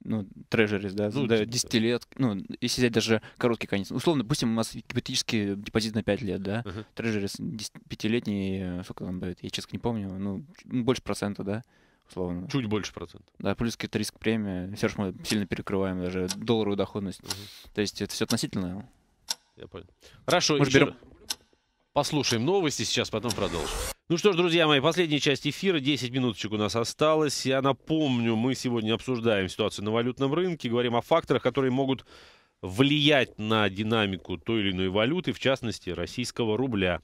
Ну, трежерис, да, ну, да, 10 лет, ну, если взять даже короткий конец. Условно, допустим, у нас гипотетически депозит на 5 лет, да, uh-huh. трежерис 5-летний, э, сколько там дает, я честно не помню, ну, больше процента, да, условно. Чуть больше процента. Да, плюс какие-то риск премия, все же мы сильно перекрываем даже долларовую доходность. Uh-huh. То есть это все относительно. Я понял. Хорошо, Может, еще... берем Послушаем новости сейчас, потом продолжим. Ну что ж, друзья мои, последняя часть эфира, 10 минуточек у нас осталось. Я напомню, мы сегодня обсуждаем ситуацию на валютном рынке, говорим о факторах, которые могут влиять на динамику той или иной валюты, в частности, российского рубля.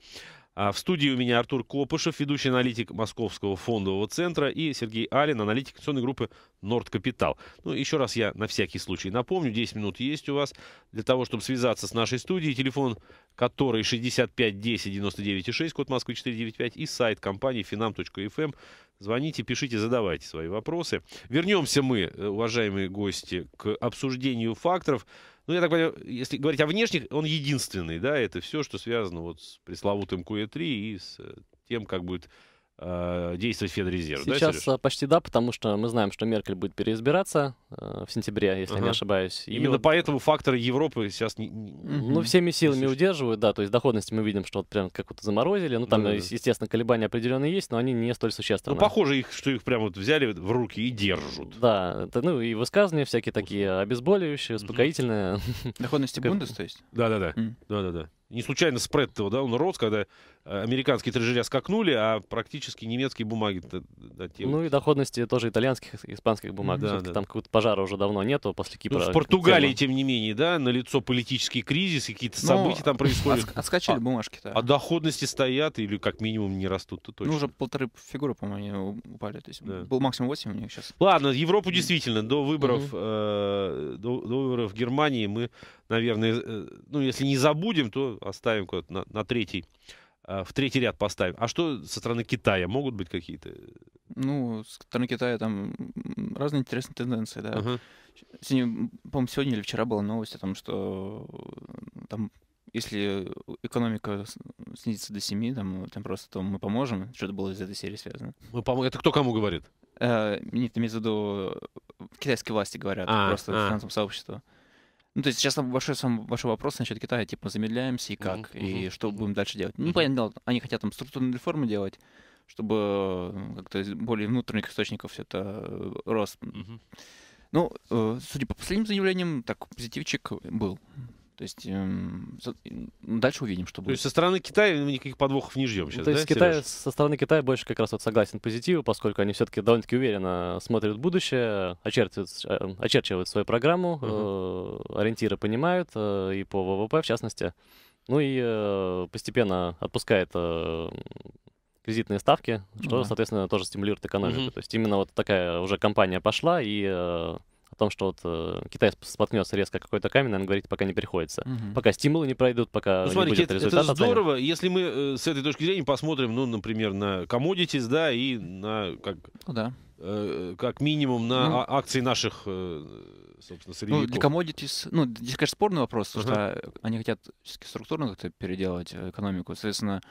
А, в студии у меня Артур Копышев, ведущий аналитик Московского фондового центра, и Сергей Алин, аналитик акционной группы Nord Capital. Ну, еще раз я на всякий случай напомню, 10 минут есть у вас для того, чтобы связаться с нашей студией. Телефон который 65 10 99 6, код Москвы 495, и сайт компании finam.fm. Звоните, пишите, задавайте свои вопросы. Вернемся мы, э, уважаемые гости, к обсуждению факторов. Ну, я так понимаю, если говорить о внешних, он единственный, да, это все, что связано вот с пресловутым QE3 и с э, тем, как будет э, действовать Федрезерв. Сейчас да, э, почти да, потому что мы знаем, что Меркель будет переизбираться э, в сентябре, если uh-huh. я не ошибаюсь. Именно и... поэтому факторы Европы сейчас... Не... Uh-huh. Ну, всеми силами Слушай. удерживают, да, то есть доходности мы видим, что вот прям как вот заморозили, ну, там, да, э, естественно, колебания определенные есть, но они не столь существенны. Ну, похоже, их, что их прям вот взяли в руки и держат. Да, это, ну, и высказывания всякие такие обезболивающие, успокоительные. Доходности Бундес, то есть? Да-да-да, да-да-да. Не случайно спред его, да, он рос, когда Э, американские трежеря скакнули, а практически немецкие бумаги. да, те... Ну и доходности тоже итальянских, испанских бумаг. Да, да. Там какого-то пожара уже давно нету после ну, Кипра. Ну, в Португалии, тем не менее, да, на лицо политический кризис, какие-то ну, события там происходят. Отск отскочили а, бумажки-то. А доходности стоят или как минимум не растут, то ну, точно. Ну уже полторы фигуры, по-моему, упали. То есть да. был максимум 8 у них сейчас. Ладно, Европу действительно до выборов, угу. э, до, до выборов в Германии мы, наверное, э, ну если не забудем, то оставим на, на третий а, в третий ряд поставим. А что со стороны Китая? Могут быть какие-то? Ну, со стороны Китая там разные интересные тенденции, да. Uh-huh. Сегодня, по-моему, сегодня или вчера была новость о том, что э, там если экономика снизится до 7, там, там просто то мы поможем. Что-то было из этой серии связано. Мы пом- это кто кому говорит? Э, нет, имеется в виду э, китайские власти говорят, а, просто а. финансовому сообществу. Ну, то есть сейчас там большой, самый большой вопрос насчет Китая, типа, замедляемся и как, mm-hmm. и что mm-hmm. будем дальше делать. Ну, понятно, они хотят там структурные реформы делать, чтобы как-то из более внутренних источников все это э, рос. Ну, э, судя по последним заявлениям, так, позитивчик был. То есть эм, ну, дальше увидим, что будет. То есть со стороны Китая никаких подвохов не ждем сейчас, То да, есть Китай, со стороны Китая больше как раз вот согласен позитиву, поскольку они все-таки довольно-таки уверенно смотрят в будущее, очерчивают, э, очерчивают свою программу, uh-huh. э, ориентиры понимают, э, и по ВВП в частности. Ну и э, постепенно отпускает э, кредитные ставки, что, uh-huh. соответственно, тоже стимулирует экономику. Uh-huh. То есть именно вот такая уже компания пошла, и... Э, том, что вот э, Китай споткнется резко какой-то камень, наверное, говорить пока не приходится. Угу. Пока стимулы не пройдут, пока ну, не будет это, результата. Это здорово, плане. если мы э, с этой точки зрения посмотрим, ну, например, на commodities, да, и на как, ну, да. э, как минимум на ну, а, акции наших... Э, собственно, ну, сырьевиков. Ну, для commodities, ну, здесь, конечно, спорный вопрос, uh потому что они хотят структурно как-то переделать э, экономику. Соответственно,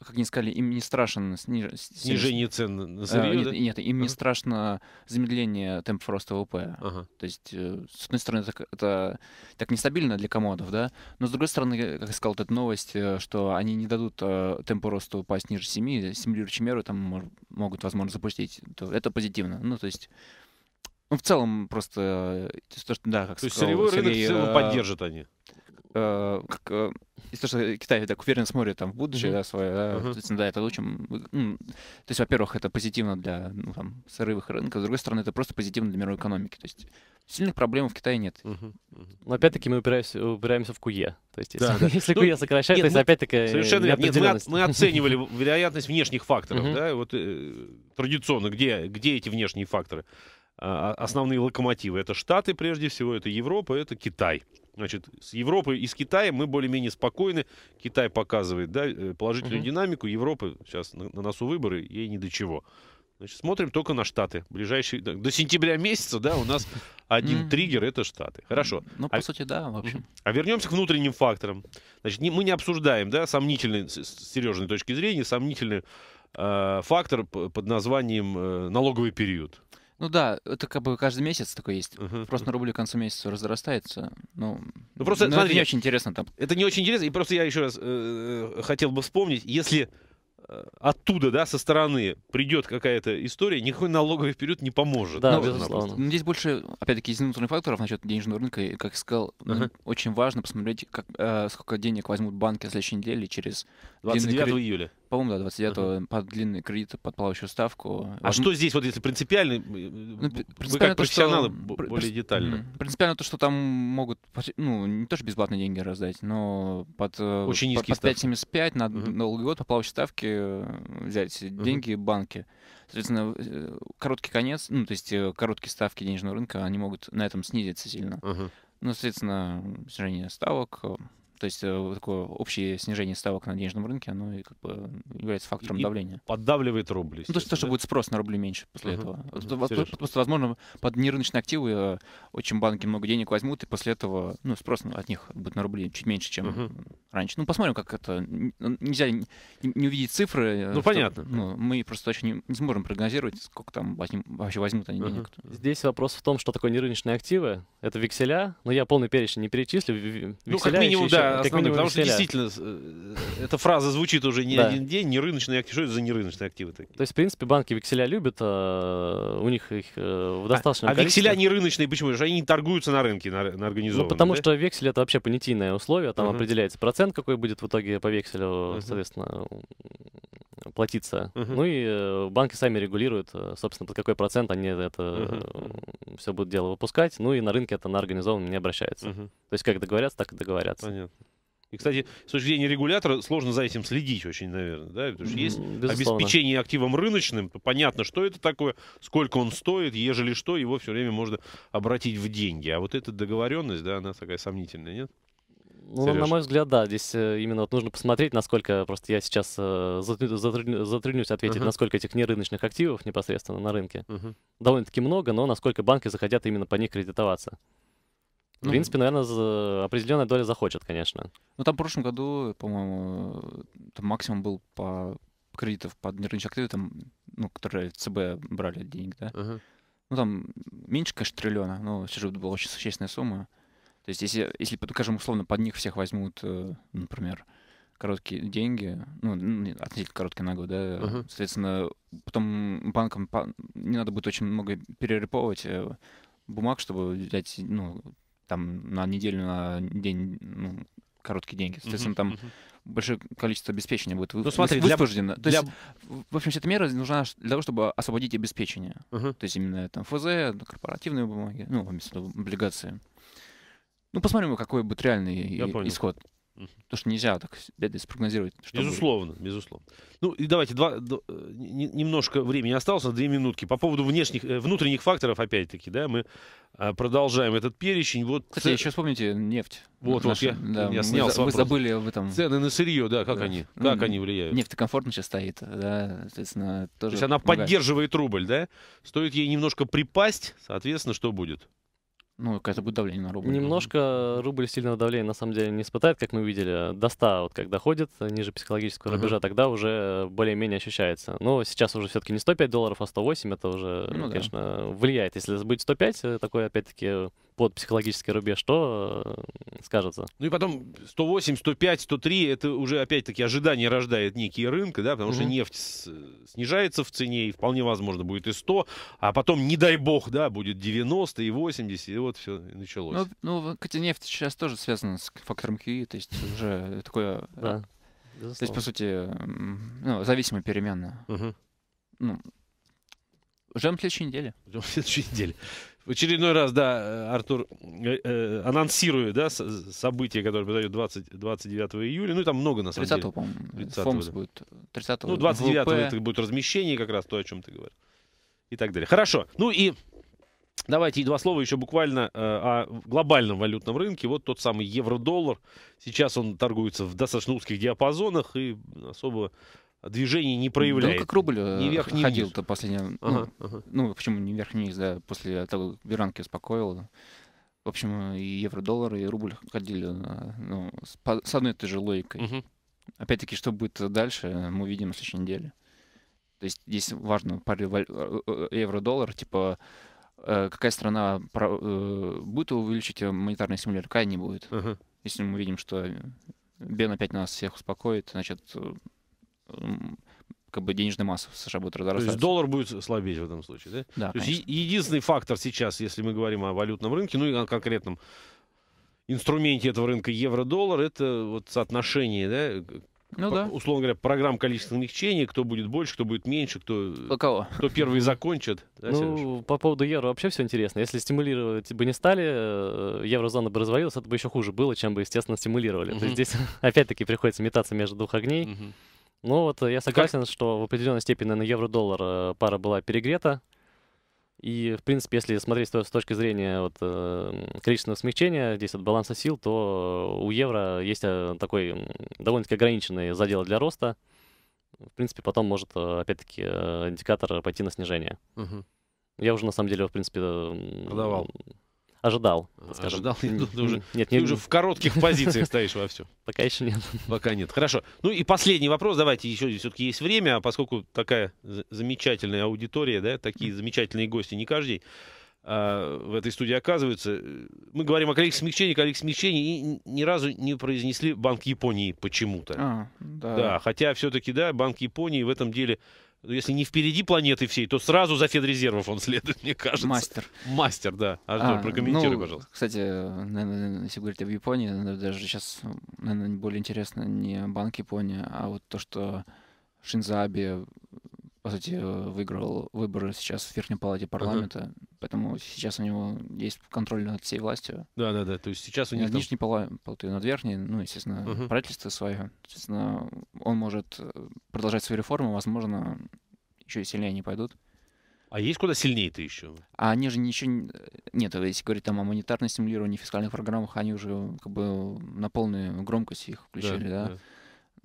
как они сказали, им не страшно сниж... снижение цен на сырье, а, нет, да? нет, им ага. не страшно замедление темпов роста ВВП. Ага. То есть, э, с одной стороны, это, это так нестабильно для комодов, да, но с другой стороны, как я сказал, вот эта новость, э, что они не дадут э, темпу роста упасть ниже 7, стимулирующие меры там могут, возможно, запустить, то это позитивно. Ну, то есть... Ну, в целом, просто... То, что, да, как то сказал, есть сырьевой рынок в целом поддержат они? Э, как э, из того, что Китай так уверенно смотрит там в будущее, mm-hmm. да, свое, да, uh-huh. то есть, да, это очень, то есть, во-первых, это позитивно для, ну, там, сырых рынков, с другой стороны, это просто позитивно для мировой экономики, то есть сильных проблем в Китае нет. Uh-huh. Uh-huh. Но опять-таки мы упираемся, упираемся в КУЕ, то есть, если, да, если ну, КУЕ сокращается, нет, мы, опять-таки Совершенно верно. мы, от, мы оценивали вероятность внешних факторов, uh-huh. да, вот э, традиционно, где, где эти внешние факторы? А, основные локомотивы. Это Штаты, прежде всего, это Европа, это Китай. Значит, с Европы и с Китаем мы более-менее спокойны. Китай показывает да, э, положительную mm динамику. Европы сейчас на, на носу выборы, ей ни до чего. Значит, смотрим только на Штаты. Ближайшие, до сентября месяца, да, у нас один триггер — это Штаты. Хорошо. Ну, по а, сути, да, в общем. А вернемся к внутренним факторам. Значит, не, мы не обсуждаем, да, сомнительный, с, с Сережиной точки зрения, сомнительный э, фактор под названием э, налоговый период. Ну да, это как бы каждый месяц такой есть. Uh-huh. Просто на рубль к концу месяца разрастается. Ну, ну просто, но ну, смотри, это не очень интересно там. Это не очень интересно. И просто я еще раз э, э, хотел бы вспомнить, если э, оттуда, да, со стороны придет какая-то история, никакой налоговый период не поможет. Да, ну, безусловно. Ну, здесь больше, опять-таки, из внутренних факторов насчет денежного рынка, и, как я сказал, uh-huh. очень важно посмотреть, как, э, сколько денег возьмут банки в следующей неделе через... 29 июля по-моему, да, 29 uh-huh. под длинный кредит под плавающую ставку. А Возм... что здесь, вот если принципиально, э, э, ну, принципиально вы как профессионалы что... более детально? Принципиально то, что там могут, ну, не то, что бесплатные деньги раздать, но под, э, Очень под, под 5,75 на uh-huh. долгий год по плавающей ставке взять uh-huh. деньги банки. Соответственно, короткий конец, ну, то есть короткие ставки денежного рынка, они могут на этом снизиться сильно. Uh-huh. Ну, соответственно, снижение ставок, то есть э, такое общее снижение ставок на денежном рынке, оно и как бы является фактором и давления. Поддавливает рубли. Ну, то есть то, что да? будет спрос на рубли меньше после uh-huh. этого. Uh-huh. Просто, просто, возможно, под нерыночные активы э, очень банки много денег возьмут, и после этого ну, спрос от них будет на рубли чуть меньше, чем uh-huh. раньше. Ну, посмотрим, как это. Нельзя не, увидеть цифры. Э, ну, что, понятно. Ну, мы просто точно не, не сможем прогнозировать, сколько там возьм, вообще возьмут они uh-huh. денег. Здесь вопрос в том, что такое нерыночные активы. Это векселя, но я полный перечень не перечислю. Векселя ну, как минимум, да, как основные, потому веселя. что действительно э, эта фраза звучит уже не да. один день, не рыночные активы. Что это за нерыночные активы такие? То есть, в принципе, банки векселя любят, а у них их э, в а, достаточном а, А векселя не рыночные, почему? Потому что они не торгуются на рынке, на, на ну, организованном. Ну, потому да? что вексель это вообще понятийное условие, там uh-huh. определяется процент, какой будет в итоге по векселю, uh-huh. соответственно, платиться. Угу. Ну и э, банки сами регулируют, э, собственно, под какой процент они это угу. Э, все будут дело выпускать. Ну и на рынке это на организованном не обращается. Угу. То есть как договорятся, так и договорятся. Понятно. И, кстати, с точки зрения регулятора сложно за этим следить очень, наверное, да? Потому что есть Безусловно. обеспечение активом рыночным, то понятно, что это такое, сколько он стоит, ежели что, его все время можно обратить в деньги. А вот эта договоренность, да, она такая сомнительная, нет? Ну, Сереж? на мой взгляд, да. Здесь э, именно вот нужно посмотреть, насколько просто я сейчас э, затруднюсь ответить, uh-huh. насколько этих нерыночных активов непосредственно на рынке uh-huh. довольно-таки много, но насколько банки захотят именно по них кредитоваться. В ну, принципе, наверное, определенная доля захочет, конечно. Ну, там в прошлом году, по-моему, там максимум был по кредитов под нерыночные активы, там, ну, которые ЦБ брали денег, да? Uh-huh. Ну, там меньше, конечно, триллиона, но все же это была очень существенная сумма. То есть если, если скажем, условно, под них всех возьмут, э, например, короткие деньги, ну, относительно короткие на год, да, uh-huh. соответственно, потом банкам не надо будет очень много перереповать э, бумаг, чтобы взять, ну, там, на неделю, на день, ну, короткие деньги. Соответственно, uh-huh, там uh-huh. большое количество обеспечения будет ну, смотри, высвобождено. Для... То есть, в общем, вся эта мера нужна для того, чтобы освободить обеспечение. Uh-huh. То есть именно там ФЗ, корпоративные бумаги, ну, облигации. Ну, посмотрим, какой будет реальный Я и, исход. Потому что нельзя так это спрогнозировать. Что безусловно, будет. безусловно. Ну и давайте, два, два, э, немножко времени осталось, а две минутки. По поводу внешних, э, внутренних факторов, опять-таки, да, мы а, продолжаем этот перечень. Вот, Кстати, ц... А еще вспомните нефть. Вот, вот я, да, я снял Вы забыли об этом. Цены на сырье, да, как да. они, как ну, они влияют. Нефть комфортно сейчас стоит, да, соответственно, тоже. То есть она помогает. поддерживает рубль, да? Стоит ей немножко припасть, соответственно, что будет? Ну, это будет давление на рубль. Немножко рубль сильного давления на самом деле не испытает, как мы видели. До 100 вот когда ходит э, ниже психологического uh-huh. рубежа, тогда уже э, более-менее ощущается. Но сейчас уже все-таки не 105 долларов, а 108. Это уже, ну, конечно, да. влияет. Если будет 105, э, такое опять-таки под психологический рубеж, что э, скажется. Ну и потом 108, 105, 103, это уже опять-таки ожидание рождает некие рынки, да, потому угу. что нефть э, снижается в цене, и вполне возможно будет и 100, а потом, не дай бог, да, будет 90 и 80, и вот все началось. Ну, ну кстати, нефть сейчас тоже связана с фактором QE, то есть уже такое... Э, да. То есть, по сути, ну, зависимая переменная. Ну, ждем следующей недели. Ждем следующей недели в очередной раз, да, э, Артур э, э, анонсирует, да, событие, которое произойдет 20, 29 июля. Ну, и там много, на самом 30 деле. 30 по-моему. ФОМС да. будет. 30 Ну, 29 ВВП. это будет размещение как раз, то, о чем ты говорил. И так далее. Хорошо. Ну и Давайте и два слова еще буквально э, о глобальном валютном рынке. Вот тот самый евро-доллар. Сейчас он торгуется в достаточно узких диапазонах и особо движений не ну, проявляет. Ну, как рубль не э, вверх, не ходил-то последний. Ну, ага, ну, ага. ну, почему не вверх, не вниз, да, после того, как Веранки успокоил. В общем, и евро-доллар, и рубль ходили э, ну, с одной и той же логикой. Угу. Опять-таки, что будет дальше, мы увидим в следующей неделе. То есть здесь важно паре э, евро-доллар, типа какая страна будет увеличить а монетарный стимулятор, какая не будет. Угу. Если мы видим, что Бен опять нас всех успокоит, значит, как бы денежная масса в США будет разрастаться. То есть доллар будет слабеть в этом случае, да? Да, То есть единственный фактор сейчас, если мы говорим о валютном рынке, ну и о конкретном инструменте этого рынка евро-доллар, это вот соотношение, да, ну, по, да. условно говоря, программ количественных чтений, кто будет больше, кто будет меньше, кто, Кого? кто первый закончит. Да, ну, по поводу евро вообще все интересно. Если стимулировать бы не стали, э, еврозона бы развалилась, это бы еще хуже было, чем бы, естественно, стимулировали. Угу. То есть здесь опять-таки приходится метаться между двух огней. Угу. Ну вот э, я а согласен, как... что в определенной степени на евро-доллар э, пара была перегрета. И, в принципе, если смотреть с точки зрения вот, э, количественного смягчения, здесь от баланса сил, то у евро есть такой довольно-таки ограниченный задел для роста. В принципе, потом может, опять-таки, индикатор пойти на снижение. Угу. Я уже, на самом деле, в принципе... Продавал. Ожидал. Скажем. Ожидал? Ты уже, нет, ты нет. уже в коротких позициях стоишь во все. Пока еще нет. Пока нет. Хорошо. Ну и последний вопрос. Давайте еще все-таки есть время, а поскольку такая замечательная аудитория, да, такие замечательные гости не каждый а, в этой студии оказываются. Мы говорим о количестве смягчений, количестве смягчений, и ни разу не произнесли Банк Японии почему-то. А, да. да, хотя все-таки, да, Банк Японии в этом деле ну, если не впереди планеты всей, то сразу за Федрезервов он следует, мне кажется. Мастер. Мастер, да. Артур, а, прокомментируй, ну, пожалуйста. Кстати, наверное, если говорить об Японии, даже сейчас, наверное, более интересно не Банк Японии, а вот то, что Шинзаби по сути, э, выиграл выборы сейчас в Верхней Палате парламента, ага. поэтому сейчас у него есть контроль над всей властью. Да, да, да. То есть сейчас у него Над там... нижней палатой, над верхней, ну, естественно, ага. правительство свое. Соответственно, он может э, продолжать свои реформы, возможно, еще и сильнее они пойдут. А есть куда сильнее-то еще? А они же ничего... Нет, э, если говорить там о монетарном стимулировании, фискальных программах, они уже как бы на полную громкость их включили, да. да? да.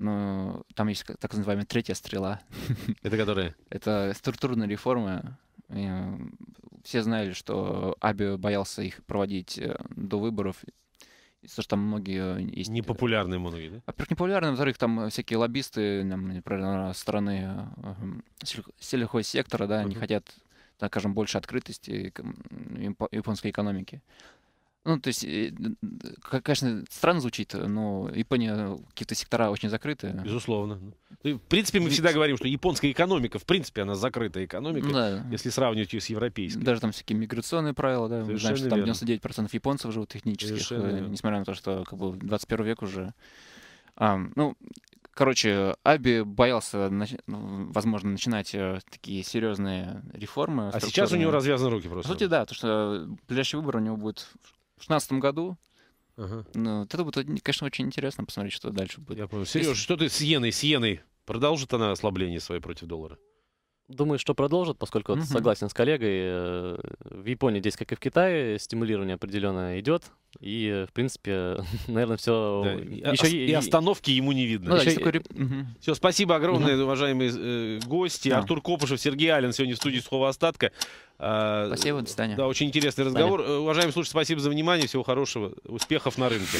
Ну, там есть так называемая третья стрела. Это которая? Это структурные реформы. Э, все знали, что Аби боялся их проводить э, до выборов, потому что там многие э, есть... Непопулярные многие, да? А во-первых, непопулярные, во-вторых, там всякие лоббисты, там, например, стороны сельхозсектора, да, uh не хотят, скажем, больше открытости японской экономики. Ну, то есть, э, конечно, странно звучит, но Япония, какие-то сектора очень закрыты. Безусловно. Ну, в принципе, мы всегда говорим, что японская экономика, в принципе, она закрытая экономика, да. если сравнивать ее с европейской. Даже там всякие миграционные правила, да. Совершенно мы знаем, что там 99% японцев живут технических, Совершенно э, несмотря на то, что как бы 21 век уже. А, ну, короче, Аби боялся, ну, возможно, начинать э, такие серьезные реформы. А сейчас у него развязаны руки просто. По сути, да, то что ближайший выбор у него будет в году. Ага. Ну, вот это будет, э, конечно, очень интересно посмотреть, что дальше будет. Я понял. Сереж, Если... что ты с иеной, с иеной? Продолжит она ослабление свое против доллара? думаю, что продолжат, поскольку mm-hmm. согласен с коллегой. Э, в Японии здесь, как и в Китае, стимулирование определенно идет. И, в принципе, наверное, все... Да. Еще... А, и, остановки ему не видно. Ну, да, такой... Все, спасибо огромное, угу. уважаемые э, гости. Да. Артур Копышев, Сергей Аллен сегодня в студии «Сухого остатка». А, спасибо, до свидания. Да, очень интересный разговор. Станя. Э, уважаемые слушатели, спасибо за внимание, всего хорошего, успехов на рынке.